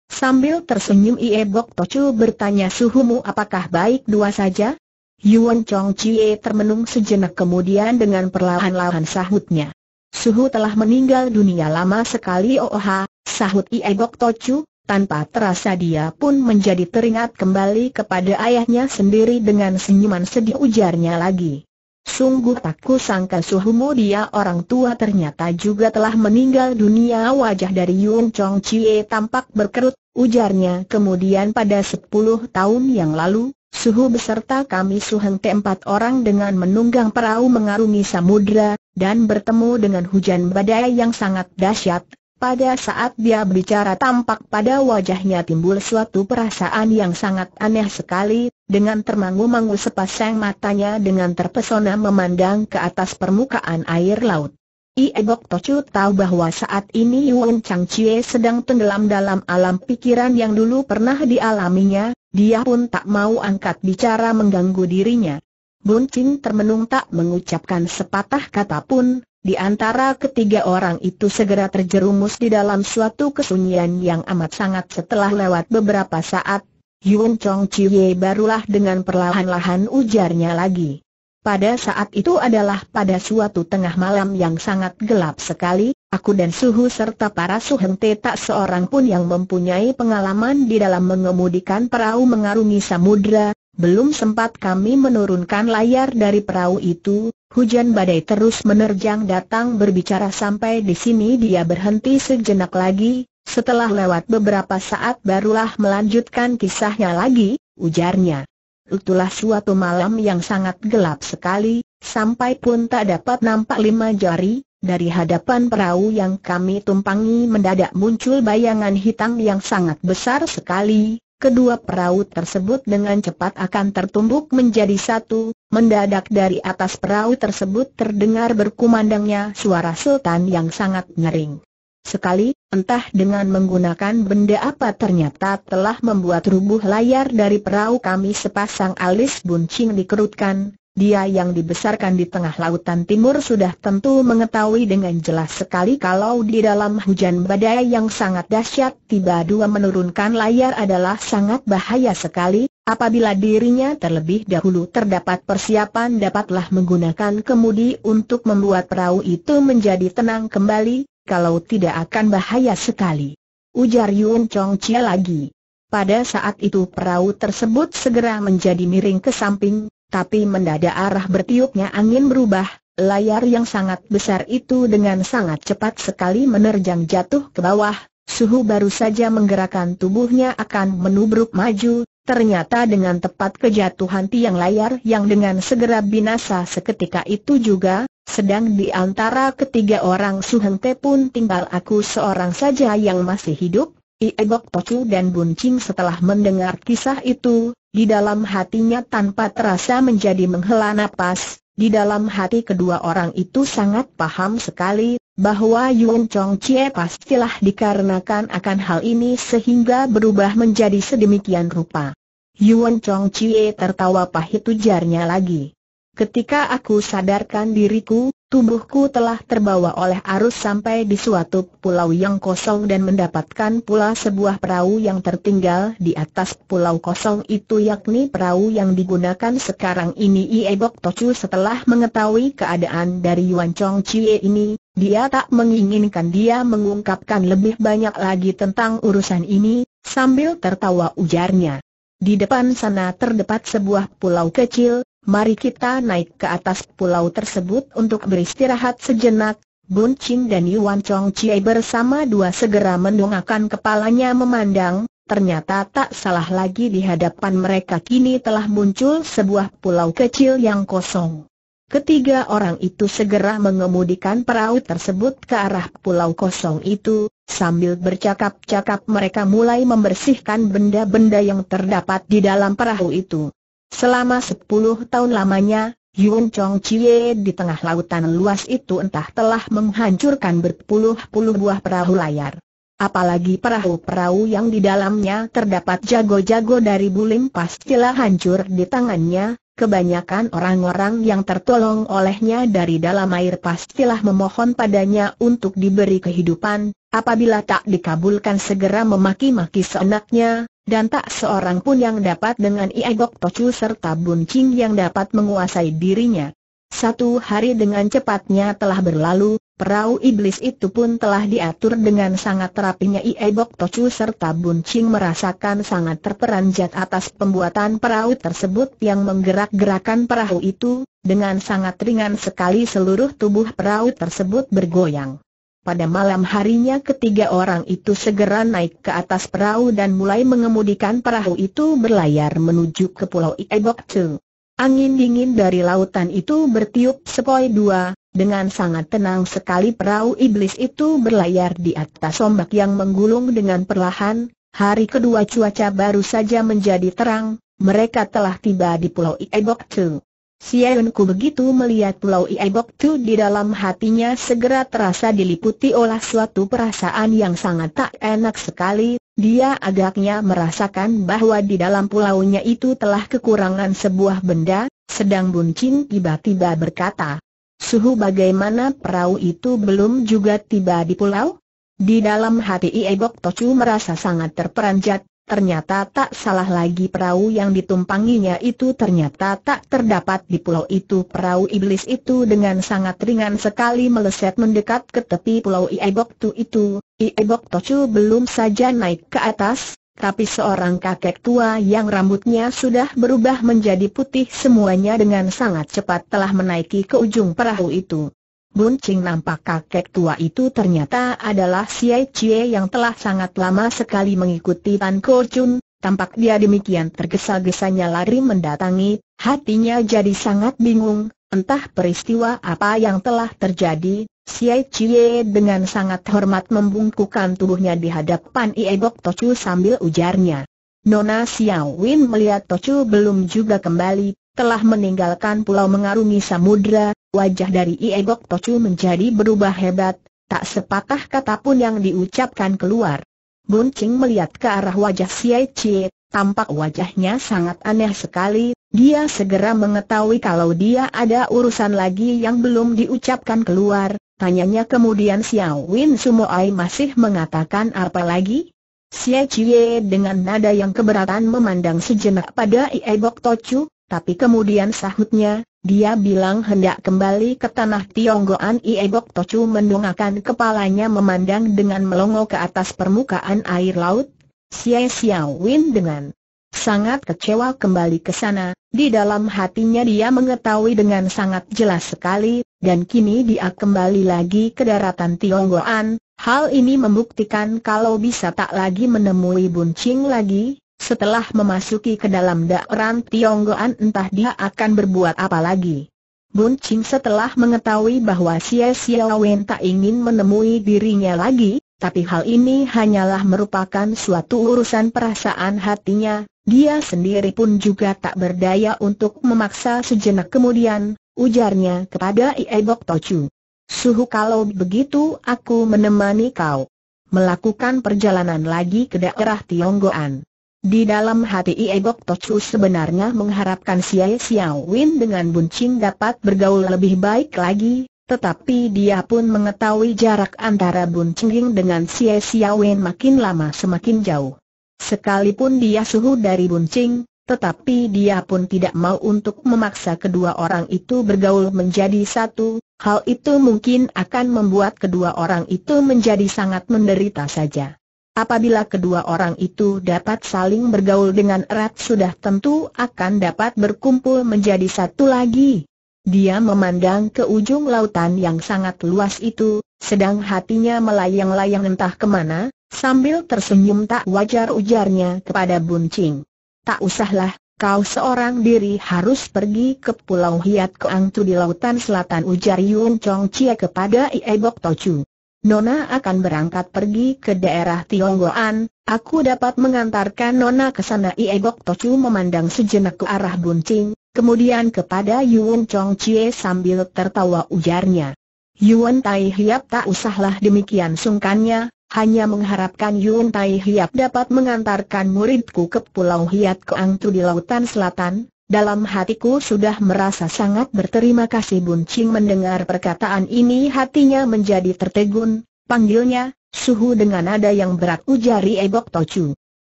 sambil tersenyum Ie Bok Tocu bertanya suhumu apakah baik dua saja? Yuan Chong Chie termenung sejenak kemudian dengan perlahan-lahan sahutnya. Suhu telah meninggal dunia lama sekali Oh, oh sahut Ie Bok Tocu, tanpa terasa dia pun menjadi teringat kembali kepada ayahnya sendiri dengan senyuman sedih ujarnya lagi. Sungguh tak kusangka suhumu dia orang tua ternyata juga telah meninggal dunia wajah dari Yun Chong Chie tampak berkerut, ujarnya kemudian pada 10 tahun yang lalu, Suhu beserta kami suheng tempat orang dengan menunggang perahu mengarungi samudra, dan bertemu dengan hujan badai yang sangat dahsyat, pada saat dia berbicara, tampak pada wajahnya timbul suatu perasaan yang sangat aneh sekali, dengan termangu-mangu sepasang matanya dengan terpesona memandang ke atas permukaan air laut. Iebok Tocu tahu bahwa saat ini Yuan Chang Chie sedang tenggelam dalam alam pikiran yang dulu pernah dialaminya, dia pun tak mau angkat bicara mengganggu dirinya. Bun Ching termenung tak mengucapkan sepatah kata pun, di antara ketiga orang itu segera terjerumus di dalam suatu kesunyian yang amat sangat setelah lewat beberapa saat, Yun Chong Chiyue barulah dengan perlahan-lahan ujarnya lagi. Pada saat itu adalah pada suatu tengah malam yang sangat gelap sekali, aku dan Suhu serta para Suhente tak seorang pun yang mempunyai pengalaman di dalam mengemudikan perahu mengarungi samudra, belum sempat kami menurunkan layar dari perahu itu, Hujan badai terus menerjang datang berbicara sampai di sini dia berhenti sejenak lagi, setelah lewat beberapa saat barulah melanjutkan kisahnya lagi, ujarnya. Itulah suatu malam yang sangat gelap sekali, sampai pun tak dapat nampak lima jari, dari hadapan perahu yang kami tumpangi mendadak muncul bayangan hitam yang sangat besar sekali, kedua perahu tersebut dengan cepat akan tertumbuk menjadi satu, mendadak dari atas perahu tersebut terdengar berkumandangnya suara sultan yang sangat ngering. Sekali, entah dengan menggunakan benda apa ternyata telah membuat rubuh layar dari perahu kami sepasang alis buncing dikerutkan, dia yang dibesarkan di tengah lautan timur sudah tentu mengetahui dengan jelas sekali kalau di dalam hujan badai yang sangat dahsyat tiba dua menurunkan layar adalah sangat bahaya sekali, apabila dirinya terlebih dahulu terdapat persiapan dapatlah menggunakan kemudi untuk membuat perahu itu menjadi tenang kembali, kalau tidak akan bahaya sekali. Ujar Yun Chong Chia lagi. Pada saat itu perahu tersebut segera menjadi miring ke samping, tapi mendadak arah bertiupnya angin berubah, layar yang sangat besar itu dengan sangat cepat sekali menerjang jatuh ke bawah, suhu baru saja menggerakkan tubuhnya akan menubruk maju, ternyata dengan tepat kejatuhan tiang layar yang dengan segera binasa seketika itu juga, sedang di antara ketiga orang te pun tinggal aku seorang saja yang masih hidup, Iebok Tocu dan Buncing setelah mendengar kisah itu, di dalam hatinya tanpa terasa menjadi menghela napas, di dalam hati kedua orang itu sangat paham sekali bahwa Yun Chong Chie pastilah dikarenakan akan hal ini sehingga berubah menjadi sedemikian rupa. Yuan Chong Chie tertawa pahit ujarnya lagi. Ketika aku sadarkan diriku, Tubuhku telah terbawa oleh arus sampai di suatu pulau yang kosong dan mendapatkan pula sebuah perahu yang tertinggal di atas pulau kosong itu yakni perahu yang digunakan sekarang ini Iebok Tocu setelah mengetahui keadaan dari Yuan Chong Chie ini, dia tak menginginkan dia mengungkapkan lebih banyak lagi tentang urusan ini, sambil tertawa ujarnya. Di depan sana terdapat sebuah pulau kecil, mari kita naik ke atas pulau tersebut untuk beristirahat sejenak. Bun Chin dan Yuan Chong Chie bersama dua segera mendongakkan kepalanya memandang, Ternyata tak salah lagi di hadapan mereka kini telah muncul sebuah pulau kecil yang kosong. Ketiga orang itu segera mengemudikan perahu tersebut ke arah pulau kosong itu, sambil bercakap-cakap mereka mulai membersihkan benda-benda yang terdapat di dalam perahu itu. Selama sepuluh tahun lamanya, Yun Chong Chie di tengah lautan luas itu entah telah menghancurkan berpuluh-puluh buah perahu layar. Apalagi perahu-perahu yang di dalamnya terdapat jago-jago dari Bulim pastilah hancur di tangannya, kebanyakan orang-orang yang tertolong olehnya dari dalam air pastilah memohon padanya untuk diberi kehidupan, apabila tak dikabulkan segera memaki-maki seenaknya, dan tak seorang pun yang dapat dengan Iagok Tocu serta Bun Ching yang dapat menguasai dirinya. Satu hari dengan cepatnya telah berlalu, perahu iblis itu pun telah diatur dengan sangat rapinya Iagok Tocu serta Bun Ching merasakan sangat terperanjat atas pembuatan perahu tersebut yang menggerak-gerakan perahu itu, dengan sangat ringan sekali seluruh tubuh perahu tersebut bergoyang. Pada malam harinya ketiga orang itu segera naik ke atas perahu dan mulai mengemudikan perahu itu berlayar menuju ke pulau Ieboktu. Angin dingin dari lautan itu bertiup sepoi dua, dengan sangat tenang sekali perahu iblis itu berlayar di atas ombak yang menggulung dengan perlahan, hari kedua cuaca baru saja menjadi terang, mereka telah tiba di pulau Ieboktu. Siaunku begitu melihat Pulau Iebok Tu di dalam hatinya segera terasa diliputi oleh suatu perasaan yang sangat tak enak sekali, dia agaknya merasakan bahwa di dalam pulaunya itu telah kekurangan sebuah benda, sedang Buncin tiba-tiba berkata, Suhu bagaimana perahu itu belum juga tiba di pulau? Di dalam hati Iebok Tocu merasa sangat terperanjat, Ternyata tak salah lagi perahu yang ditumpanginya itu ternyata tak terdapat di pulau itu Perahu iblis itu dengan sangat ringan sekali meleset mendekat ke tepi pulau Iebok Tu itu Iebok Tocu belum saja naik ke atas tapi seorang kakek tua yang rambutnya sudah berubah menjadi putih semuanya dengan sangat cepat telah menaiki ke ujung perahu itu. Buncing nampak kakek tua itu ternyata adalah Xie Chie yang telah sangat lama sekali mengikuti Tan Ko Chun, tampak dia demikian tergesa-gesanya lari mendatangi, hatinya jadi sangat bingung, entah peristiwa apa yang telah terjadi, Xie Chie dengan sangat hormat membungkukkan tubuhnya di hadapan Iebok Tochu sambil ujarnya. Nona Xiao Win melihat Tochu belum juga kembali, telah meninggalkan pulau mengarungi samudra, wajah dari Iegok tochu menjadi berubah hebat, tak sepatah kata pun yang diucapkan keluar. Ching melihat ke arah wajah Siai Cie, tampak wajahnya sangat aneh sekali, dia segera mengetahui kalau dia ada urusan lagi yang belum diucapkan keluar, tanyanya kemudian Xiao Win Sumoai masih mengatakan apa lagi? Xie Cie dengan nada yang keberatan memandang sejenak pada Iebok tochu. Tapi kemudian sahutnya, dia bilang hendak kembali ke tanah Tionggoan Iebok Tochu mendongakkan kepalanya memandang dengan melongo ke atas permukaan air laut. Sia Siawin Win dengan sangat kecewa kembali ke sana, di dalam hatinya dia mengetahui dengan sangat jelas sekali, dan kini dia kembali lagi ke daratan Tionggoan, hal ini membuktikan kalau bisa tak lagi menemui Buncing lagi, setelah memasuki ke dalam daerah Tionggoan entah dia akan berbuat apa lagi. Bun Ching setelah mengetahui bahwa Xie Xiaowen tak ingin menemui dirinya lagi, tapi hal ini hanyalah merupakan suatu urusan perasaan hatinya, dia sendiri pun juga tak berdaya untuk memaksa sejenak kemudian, ujarnya kepada Iebok Tochu. Suhu kalau begitu aku menemani kau melakukan perjalanan lagi ke daerah Tionggoan. Di dalam hati Iegok Tochu sebenarnya mengharapkan Sia Xiao Win dengan buncing dapat bergaul lebih baik lagi, tetapi dia pun mengetahui jarak antara buncing dengan Sia Xiao Win makin lama semakin jauh. Sekalipun dia suhu dari buncing, tetapi dia pun tidak mau untuk memaksa kedua orang itu bergaul menjadi satu, hal itu mungkin akan membuat kedua orang itu menjadi sangat menderita saja. Apabila kedua orang itu dapat saling bergaul dengan erat sudah tentu akan dapat berkumpul menjadi satu lagi. Dia memandang ke ujung lautan yang sangat luas itu, sedang hatinya melayang-layang entah kemana, sambil tersenyum tak wajar ujarnya kepada Buncing. Tak usahlah, kau seorang diri harus pergi ke Pulau Hiat Keangtu di lautan selatan ujar Yun Chong Chia kepada Iebok Tochu. Nona akan berangkat pergi ke daerah Tionggoan, aku dapat mengantarkan Nona ke sana Iegok Tocu memandang sejenak ke arah Buncing, kemudian kepada Yuan Chong Chie sambil tertawa ujarnya. Yuan Tai Hiap tak usahlah demikian sungkannya, hanya mengharapkan Yun Tai Hiap dapat mengantarkan muridku ke Pulau Hiat Keangtu di Lautan Selatan, dalam hatiku sudah merasa sangat berterima kasih Bun Ching mendengar perkataan ini hatinya menjadi tertegun, panggilnya, suhu dengan nada yang berat ujari Ebok Tochu.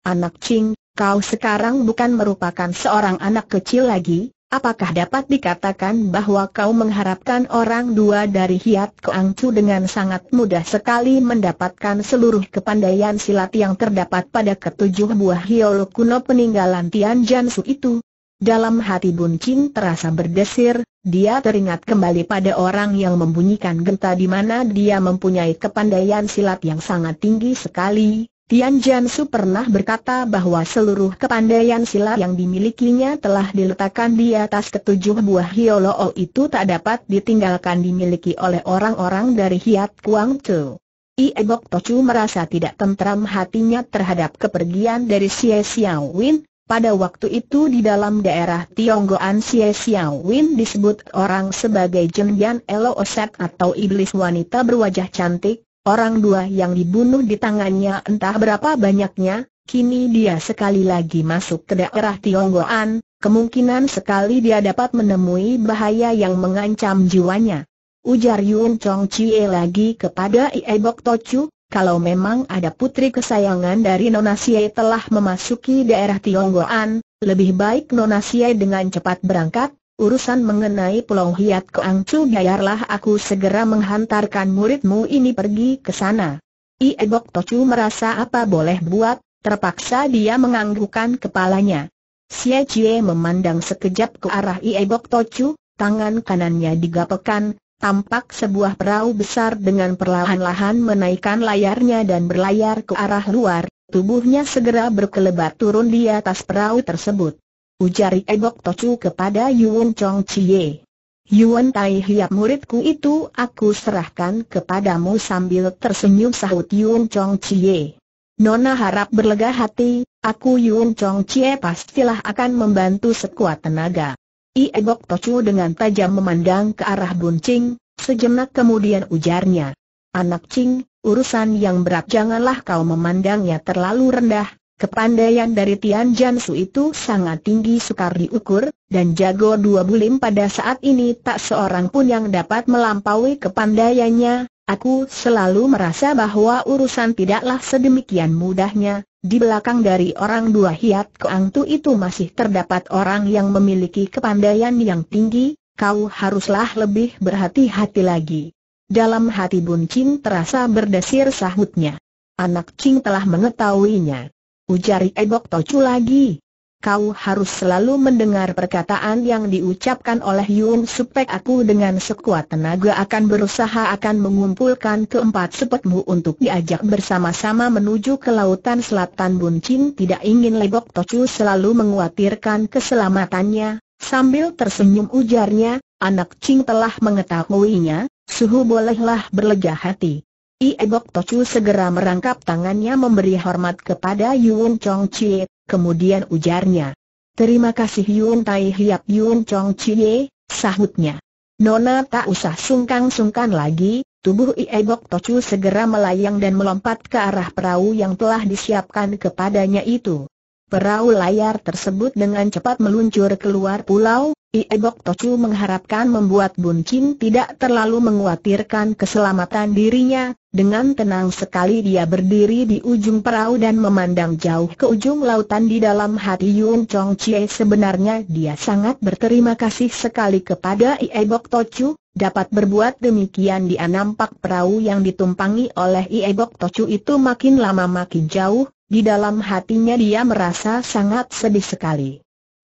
Anak Ching, kau sekarang bukan merupakan seorang anak kecil lagi, apakah dapat dikatakan bahwa kau mengharapkan orang dua dari Hiat Koang Chu dengan sangat mudah sekali mendapatkan seluruh kepandaian silat yang terdapat pada ketujuh buah hiol kuno peninggalan Tian Jansu itu? Dalam hati Bun terasa berdesir, dia teringat kembali pada orang yang membunyikan genta di mana dia mempunyai kepandaian silat yang sangat tinggi sekali. Tian Su pernah berkata bahwa seluruh kepandaian silat yang dimilikinya telah diletakkan di atas ketujuh buah hioloo itu tak dapat ditinggalkan dimiliki oleh orang-orang dari Hiat Kuang Ie Bok Tochu merasa tidak tentram hatinya terhadap kepergian dari Xie Xiao Win, pada waktu itu di dalam daerah Tionggoan Xie Win disebut orang sebagai Jendian Elo Osek atau iblis wanita berwajah cantik, orang dua yang dibunuh di tangannya entah berapa banyaknya, kini dia sekali lagi masuk ke daerah Tionggoan, kemungkinan sekali dia dapat menemui bahaya yang mengancam jiwanya. Ujar Yun Chong Chie lagi kepada Iebok Tochuk, kalau memang ada putri kesayangan dari Nona Xie telah memasuki daerah Tionggoan, lebih baik Nona Xie dengan cepat berangkat, urusan mengenai Pulau Hiat Keang Chu biarlah aku segera menghantarkan muridmu ini pergi ke sana. Iebok Tochu merasa apa boleh buat, terpaksa dia menganggukkan kepalanya. Xie Chie memandang sekejap ke arah Iebok Tochu, tangan kanannya digapekan tampak sebuah perahu besar dengan perlahan-lahan menaikkan layarnya dan berlayar ke arah luar, tubuhnya segera berkelebat turun di atas perahu tersebut. Ujari Ebok Tocu kepada Yuan Chong Chie. Yuan Tai Hiap muridku itu aku serahkan kepadamu sambil tersenyum sahut Yuan Chong Chie. Nona harap berlega hati, aku Yuan Chong Chie pastilah akan membantu sekuat tenaga. Iegok Tocu dengan tajam memandang ke arah Bun Ching, sejenak kemudian ujarnya. Anak Ching, urusan yang berat janganlah kau memandangnya terlalu rendah, kepandaian dari Tian Jansu itu sangat tinggi sukar diukur, dan jago dua bulim pada saat ini tak seorang pun yang dapat melampaui kepandaiannya, Aku selalu merasa bahwa urusan tidaklah sedemikian mudahnya, di belakang dari orang dua hiat keangtu itu masih terdapat orang yang memiliki kepandaian yang tinggi, kau haruslah lebih berhati-hati lagi. Dalam hati Bun Ching terasa berdesir sahutnya. Anak Ching telah mengetahuinya. Ujari Ebok Tocu lagi, kau harus selalu mendengar perkataan yang diucapkan oleh Yun Supek aku dengan sekuat tenaga akan berusaha akan mengumpulkan keempat sepetmu untuk diajak bersama-sama menuju ke lautan selatan Buncin tidak ingin Lebok Tocu selalu menguatirkan keselamatannya, sambil tersenyum ujarnya, anak Cing telah mengetahuinya, suhu bolehlah berlega hati. Iebok Tocu segera merangkap tangannya memberi hormat kepada Yun Chong Chiet. Kemudian ujarnya. Terima kasih Yun Tai Hiap Yun Chong Chie, sahutnya. Nona tak usah sungkan-sungkan lagi, tubuh Iebok Tocu segera melayang dan melompat ke arah perahu yang telah disiapkan kepadanya itu. Perahu layar tersebut dengan cepat meluncur keluar pulau, Iebok Tocu mengharapkan membuat Bun Chin tidak terlalu menguatirkan keselamatan dirinya, dengan tenang sekali dia berdiri di ujung perahu dan memandang jauh ke ujung lautan di dalam hati Yun Chong Chie sebenarnya dia sangat berterima kasih sekali kepada Iebok Tocu, dapat berbuat demikian dia nampak perahu yang ditumpangi oleh Iebok Tocu itu makin lama makin jauh, di dalam hatinya dia merasa sangat sedih sekali.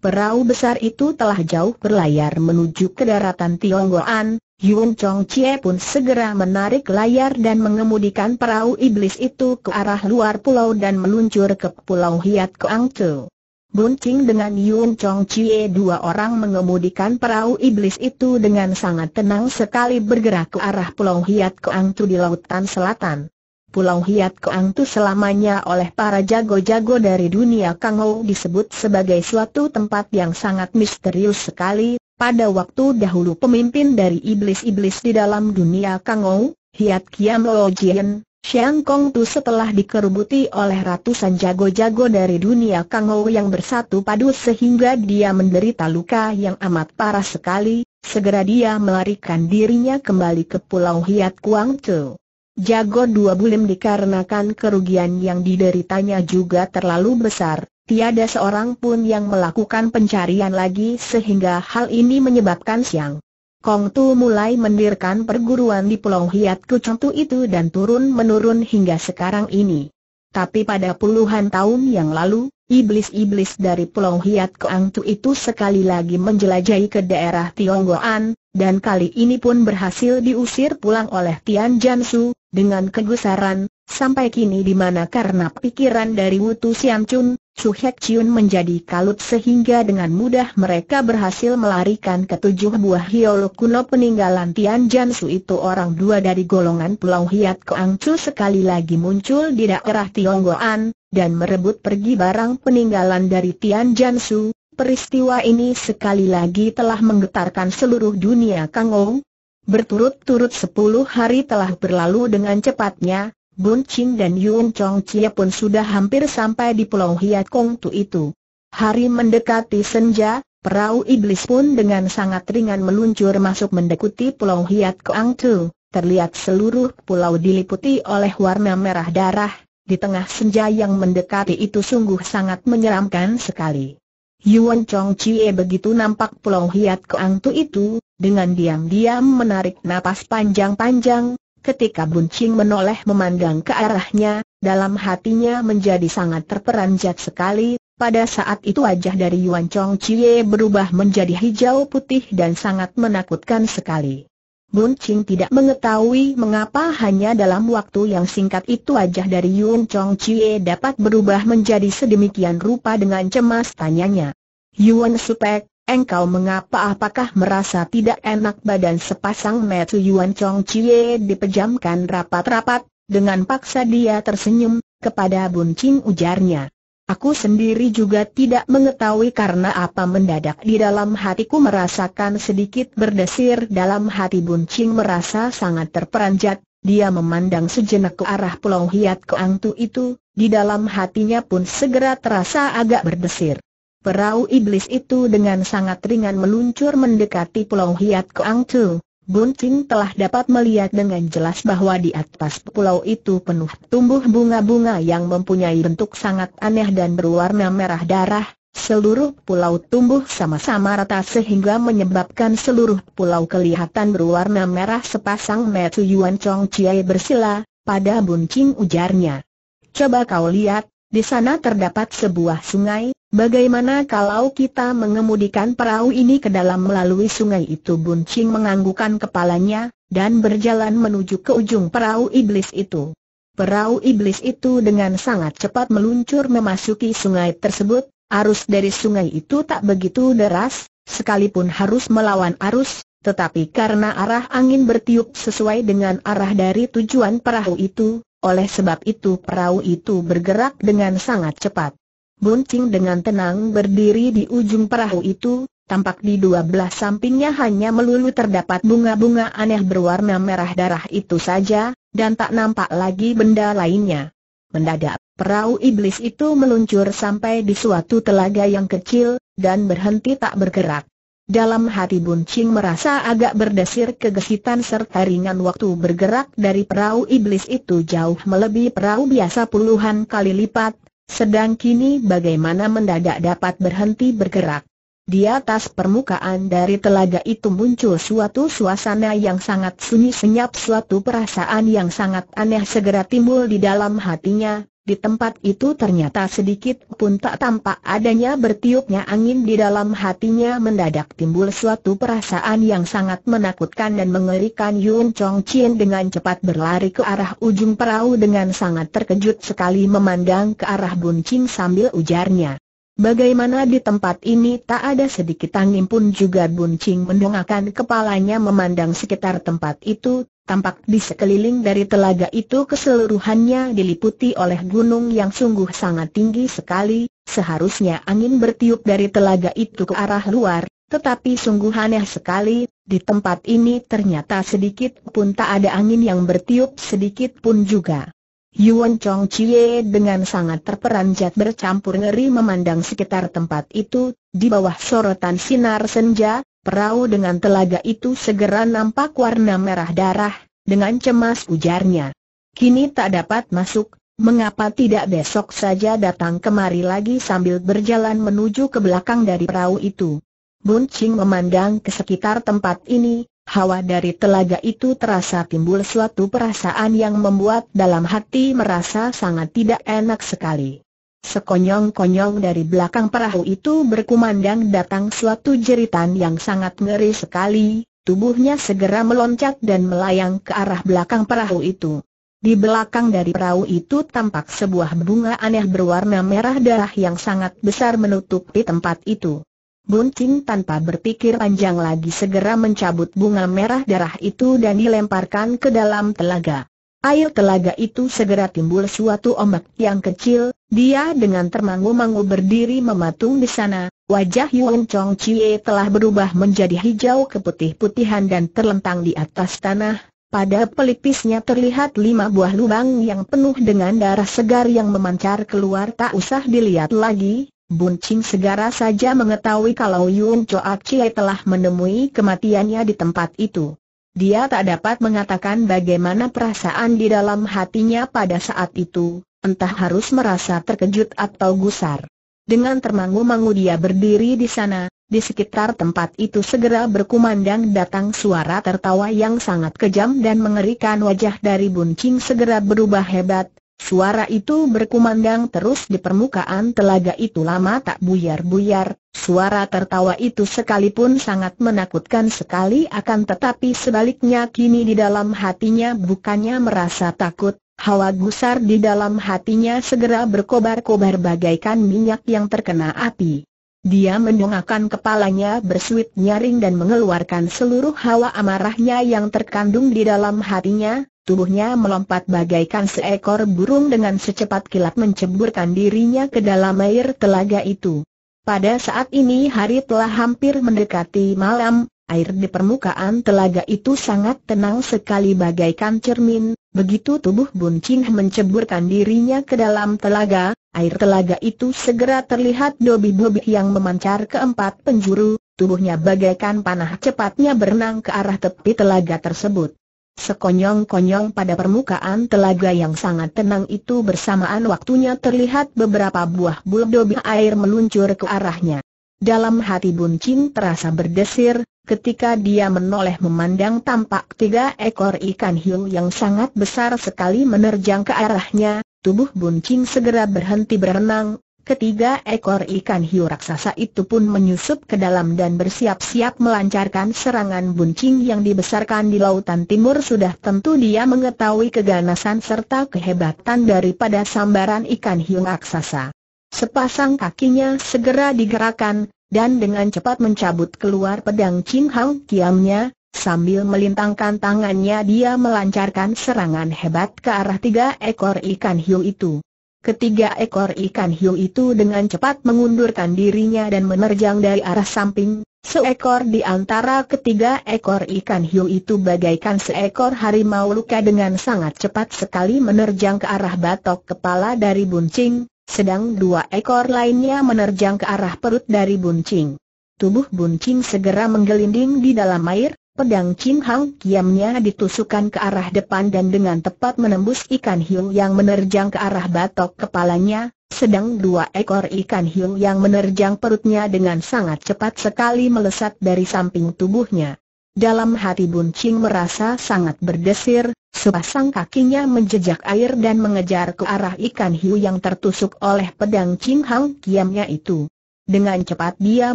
Perahu besar itu telah jauh berlayar menuju ke daratan Tionggoan, Yun Chong Chie pun segera menarik layar dan mengemudikan perahu iblis itu ke arah luar pulau dan meluncur ke pulau Hiat Keang Tzu. Buncing dengan Yun Chong Chie dua orang mengemudikan perahu iblis itu dengan sangat tenang sekali bergerak ke arah pulau Hiat Keang Tzu di lautan selatan. Pulau Hiat Koang Tu selamanya oleh para jago-jago dari dunia Kangou disebut sebagai suatu tempat yang sangat misterius sekali. Pada waktu dahulu pemimpin dari iblis-iblis di dalam dunia Kangou, Hiat Kiam Lo Jien, Xiang Kong Tu setelah dikerubuti oleh ratusan jago-jago dari dunia Kangou yang bersatu padu sehingga dia menderita luka yang amat parah sekali, segera dia melarikan dirinya kembali ke Pulau Hiat Kuang Tu. Jago dua bulim dikarenakan kerugian yang dideritanya juga terlalu besar, tiada seorang pun yang melakukan pencarian lagi sehingga hal ini menyebabkan Siang Kong Tu mulai mendirikan perguruan di Pulau Hiat Kucengtu itu dan turun-menurun hingga sekarang ini. Tapi pada puluhan tahun yang lalu, iblis-iblis dari Pulau Hiat Tu itu sekali lagi menjelajahi ke daerah Tionggoan, dan kali ini pun berhasil diusir pulang oleh Tian Jansu, dengan kegusaran, sampai kini di mana karena pikiran dari Wutu Xiang Chun, Su Hek Chun menjadi kalut sehingga dengan mudah mereka berhasil melarikan ketujuh buah hiolo kuno peninggalan Tian Jansu itu orang dua dari golongan Pulau Hiat Koang Chu sekali lagi muncul di daerah Tionggoan, dan merebut pergi barang peninggalan dari Tian Jansu, Peristiwa ini sekali lagi telah menggetarkan seluruh dunia Kang Ong. Berturut-turut sepuluh hari telah berlalu dengan cepatnya, Bun Chin dan Yun Chong Chia pun sudah hampir sampai di Pulau Hiat Kong Tu itu. Hari mendekati senja, perahu iblis pun dengan sangat ringan meluncur masuk mendekuti Pulau Hiat Kong Tu. Terlihat seluruh pulau diliputi oleh warna merah darah, di tengah senja yang mendekati itu sungguh sangat menyeramkan sekali. Yuan Chong Chie begitu nampak pulau Hiat Keang Tu itu, dengan diam-diam menarik napas panjang-panjang, ketika Buncing menoleh memandang ke arahnya, dalam hatinya menjadi sangat terperanjat sekali, pada saat itu wajah dari Yuan Chong Chie berubah menjadi hijau putih dan sangat menakutkan sekali. Bun Ching tidak mengetahui mengapa hanya dalam waktu yang singkat itu wajah dari Yun Chong Chie dapat berubah menjadi sedemikian rupa dengan cemas tanyanya. Yuan Supek, engkau mengapa apakah merasa tidak enak badan sepasang metu Yuan Chong Chie dipejamkan rapat-rapat, dengan paksa dia tersenyum, kepada Bun Ching ujarnya. Aku sendiri juga tidak mengetahui karena apa mendadak di dalam hatiku merasakan sedikit berdesir dalam hati Buncing merasa sangat terperanjat, dia memandang sejenak ke arah pulau Hiat Keangtu itu, di dalam hatinya pun segera terasa agak berdesir. Perahu iblis itu dengan sangat ringan meluncur mendekati pulau Hiat Keangtu. Bunting telah dapat melihat dengan jelas bahwa di atas pulau itu penuh tumbuh bunga-bunga yang mempunyai bentuk sangat aneh dan berwarna merah darah. Seluruh pulau tumbuh sama-sama rata sehingga menyebabkan seluruh pulau kelihatan berwarna merah sepasang metu Yuan Chong Chiai bersila, pada buncing ujarnya. Coba kau lihat, di sana terdapat sebuah sungai, Bagaimana kalau kita mengemudikan perahu ini ke dalam melalui sungai itu Buncing menganggukkan kepalanya, dan berjalan menuju ke ujung perahu iblis itu. Perahu iblis itu dengan sangat cepat meluncur memasuki sungai tersebut, arus dari sungai itu tak begitu deras, sekalipun harus melawan arus, tetapi karena arah angin bertiup sesuai dengan arah dari tujuan perahu itu, oleh sebab itu perahu itu bergerak dengan sangat cepat. Buncing dengan tenang berdiri di ujung perahu itu, tampak di dua belah sampingnya hanya melulu terdapat bunga-bunga aneh berwarna merah darah itu saja, dan tak nampak lagi benda lainnya. Mendadak, perahu iblis itu meluncur sampai di suatu telaga yang kecil, dan berhenti tak bergerak. Dalam hati Buncing merasa agak berdesir kegesitan serta ringan waktu bergerak dari perahu iblis itu jauh melebihi perahu biasa puluhan kali lipat, sedang kini bagaimana mendadak dapat berhenti bergerak. Di atas permukaan dari telaga itu muncul suatu suasana yang sangat sunyi senyap suatu perasaan yang sangat aneh segera timbul di dalam hatinya, di tempat itu ternyata sedikit pun tak tampak adanya bertiupnya angin di dalam hatinya mendadak timbul suatu perasaan yang sangat menakutkan dan mengerikan Yun Chong Chin dengan cepat berlari ke arah ujung perahu dengan sangat terkejut sekali memandang ke arah Bun Ching sambil ujarnya. Bagaimana di tempat ini tak ada sedikit angin pun juga buncing mendongakkan kepalanya memandang sekitar tempat itu, tampak di sekeliling dari telaga itu keseluruhannya diliputi oleh gunung yang sungguh sangat tinggi sekali, seharusnya angin bertiup dari telaga itu ke arah luar, tetapi sungguh aneh sekali, di tempat ini ternyata sedikit pun tak ada angin yang bertiup sedikit pun juga. Yuan Chong Chie dengan sangat terperanjat bercampur ngeri memandang sekitar tempat itu, di bawah sorotan sinar senja, perahu dengan telaga itu segera nampak warna merah darah, dengan cemas ujarnya. Kini tak dapat masuk, Mengapa tidak besok saja datang kemari lagi sambil berjalan menuju ke belakang dari perahu itu? Bun Ching memandang ke sekitar tempat ini, hawa dari telaga itu terasa timbul suatu perasaan yang membuat dalam hati merasa sangat tidak enak sekali. Sekonyong-konyong dari belakang perahu itu berkumandang datang suatu jeritan yang sangat ngeri sekali, tubuhnya segera meloncat dan melayang ke arah belakang perahu itu. Di belakang dari perahu itu tampak sebuah bunga aneh berwarna merah darah yang sangat besar menutupi tempat itu. Bun Bunting tanpa berpikir panjang lagi segera mencabut bunga merah darah itu dan dilemparkan ke dalam telaga. Air telaga itu segera timbul suatu ombak yang kecil, dia dengan termangu-mangu berdiri mematung di sana, wajah Yuan Chong Chie telah berubah menjadi hijau keputih-putihan dan terlentang di atas tanah, pada pelipisnya terlihat lima buah lubang yang penuh dengan darah segar yang memancar keluar tak usah dilihat lagi, Bun Ching segera saja mengetahui kalau Yun Choak Chie telah menemui kematiannya di tempat itu. Dia tak dapat mengatakan bagaimana perasaan di dalam hatinya pada saat itu, entah harus merasa terkejut atau gusar. Dengan termangu-mangu dia berdiri di sana, di sekitar tempat itu segera berkumandang datang suara tertawa yang sangat kejam dan mengerikan wajah dari Bun Ching segera berubah hebat, Suara itu berkumandang terus di permukaan telaga itu lama tak buyar-buyar, suara tertawa itu sekalipun sangat menakutkan sekali akan tetapi sebaliknya kini di dalam hatinya bukannya merasa takut, Hawa gusar di dalam hatinya segera berkobar-kobar bagaikan minyak yang terkena api. Dia mendongakkan kepalanya bersuit nyaring dan mengeluarkan seluruh hawa amarahnya yang terkandung di dalam hatinya, Tubuhnya melompat bagaikan seekor burung dengan secepat kilat menceburkan dirinya ke dalam air telaga itu. Pada saat ini hari telah hampir mendekati malam, air di permukaan telaga itu sangat tenang sekali bagaikan cermin, begitu tubuh buncing menceburkan dirinya ke dalam telaga, air telaga itu segera terlihat dobi-dobi yang memancar ke empat penjuru, tubuhnya bagaikan panah cepatnya berenang ke arah tepi telaga tersebut. Sekonyong-konyong pada permukaan telaga yang sangat tenang itu bersamaan waktunya terlihat beberapa buah buldobi air meluncur ke arahnya. Dalam hati Bun terasa berdesir, ketika dia menoleh memandang tampak tiga ekor ikan hiu yang sangat besar sekali menerjang ke arahnya, tubuh Bun segera berhenti berenang, Ketiga ekor ikan hiu raksasa itu pun menyusup ke dalam dan bersiap-siap melancarkan serangan buncing yang dibesarkan di lautan timur sudah tentu dia mengetahui keganasan serta kehebatan daripada sambaran ikan hiu raksasa. Sepasang kakinya segera digerakkan, dan dengan cepat mencabut keluar pedang Qing Hao Kiamnya, sambil melintangkan tangannya dia melancarkan serangan hebat ke arah tiga ekor ikan hiu itu. Ketiga ekor ikan hiu itu dengan cepat mengundurkan dirinya dan menerjang dari arah samping. Seekor di antara ketiga ekor ikan hiu itu bagaikan seekor harimau luka dengan sangat cepat sekali menerjang ke arah batok kepala dari buncing, sedang dua ekor lainnya menerjang ke arah perut dari buncing. Tubuh buncing segera menggelinding di dalam air, Pedang Ching Hang kiamnya ditusukkan ke arah depan dan dengan tepat menembus ikan hiu yang menerjang ke arah batok kepalanya, sedang dua ekor ikan hiu yang menerjang perutnya dengan sangat cepat sekali melesat dari samping tubuhnya. Dalam hati Bun Ching merasa sangat berdesir, sepasang kakinya menjejak air dan mengejar ke arah ikan hiu yang tertusuk oleh pedang Ching Hang kiamnya itu. Dengan cepat dia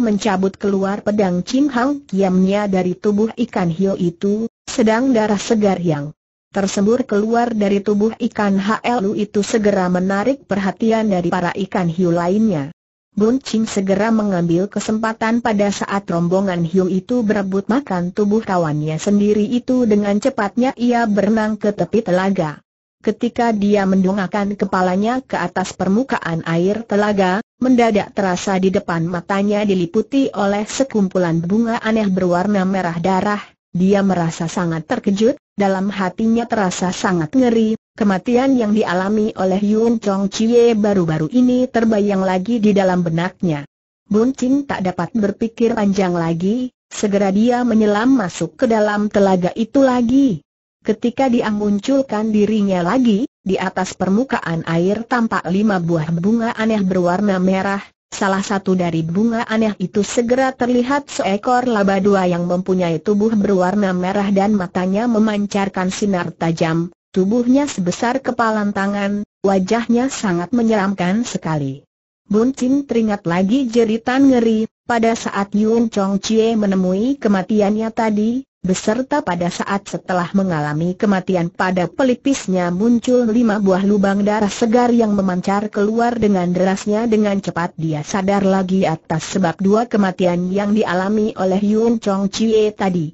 mencabut keluar pedang Ching Hang Kiamnya dari tubuh ikan hiu itu, sedang darah segar yang tersembur keluar dari tubuh ikan HLU itu segera menarik perhatian dari para ikan hiu lainnya. Bun Ching segera mengambil kesempatan pada saat rombongan hiu itu berebut makan tubuh kawannya sendiri itu dengan cepatnya ia berenang ke tepi telaga. Ketika dia mendongakkan kepalanya ke atas permukaan air telaga, Mendadak terasa di depan matanya diliputi oleh sekumpulan bunga aneh berwarna merah darah, dia merasa sangat terkejut, dalam hatinya terasa sangat ngeri, kematian yang dialami oleh Yun Chong Chie baru-baru ini terbayang lagi di dalam benaknya. Bun Ching tak dapat berpikir panjang lagi, segera dia menyelam masuk ke dalam telaga itu lagi. Ketika dia munculkan dirinya lagi, di atas permukaan air tampak lima buah bunga aneh berwarna merah, salah satu dari bunga aneh itu segera terlihat seekor laba dua yang mempunyai tubuh berwarna merah dan matanya memancarkan sinar tajam, tubuhnya sebesar kepalan tangan, wajahnya sangat menyeramkan sekali. Bun Chin teringat lagi jeritan ngeri, pada saat Yun Chong Chie menemui kematiannya tadi, beserta pada saat setelah mengalami kematian pada pelipisnya muncul lima buah lubang darah segar yang memancar keluar dengan derasnya dengan cepat dia sadar lagi atas sebab dua kematian yang dialami oleh Yun Chong Chie tadi.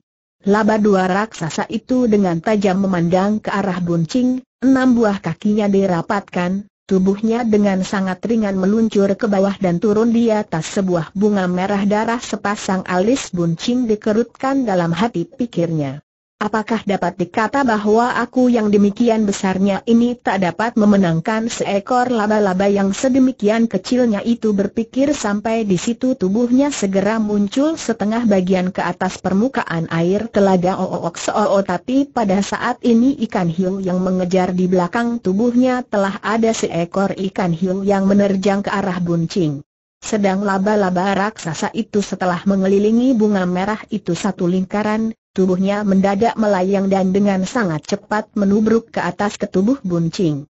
Laba dua raksasa itu dengan tajam memandang ke arah Buncing, enam buah kakinya dirapatkan, Tubuhnya dengan sangat ringan meluncur ke bawah dan turun di atas sebuah bunga merah darah sepasang alis buncing dikerutkan dalam hati pikirnya. Apakah dapat dikata bahwa aku yang demikian besarnya ini tak dapat memenangkan seekor laba-laba yang sedemikian kecilnya itu berpikir sampai di situ tubuhnya segera muncul setengah bagian ke atas permukaan air telaga ook oo tapi pada saat ini ikan hiu yang mengejar di belakang tubuhnya telah ada seekor ikan hiu yang menerjang ke arah buncing. Sedang laba-laba raksasa itu setelah mengelilingi bunga merah itu satu lingkaran, Tubuhnya mendadak melayang dan dengan sangat cepat menubruk ke atas ketubuh buncing.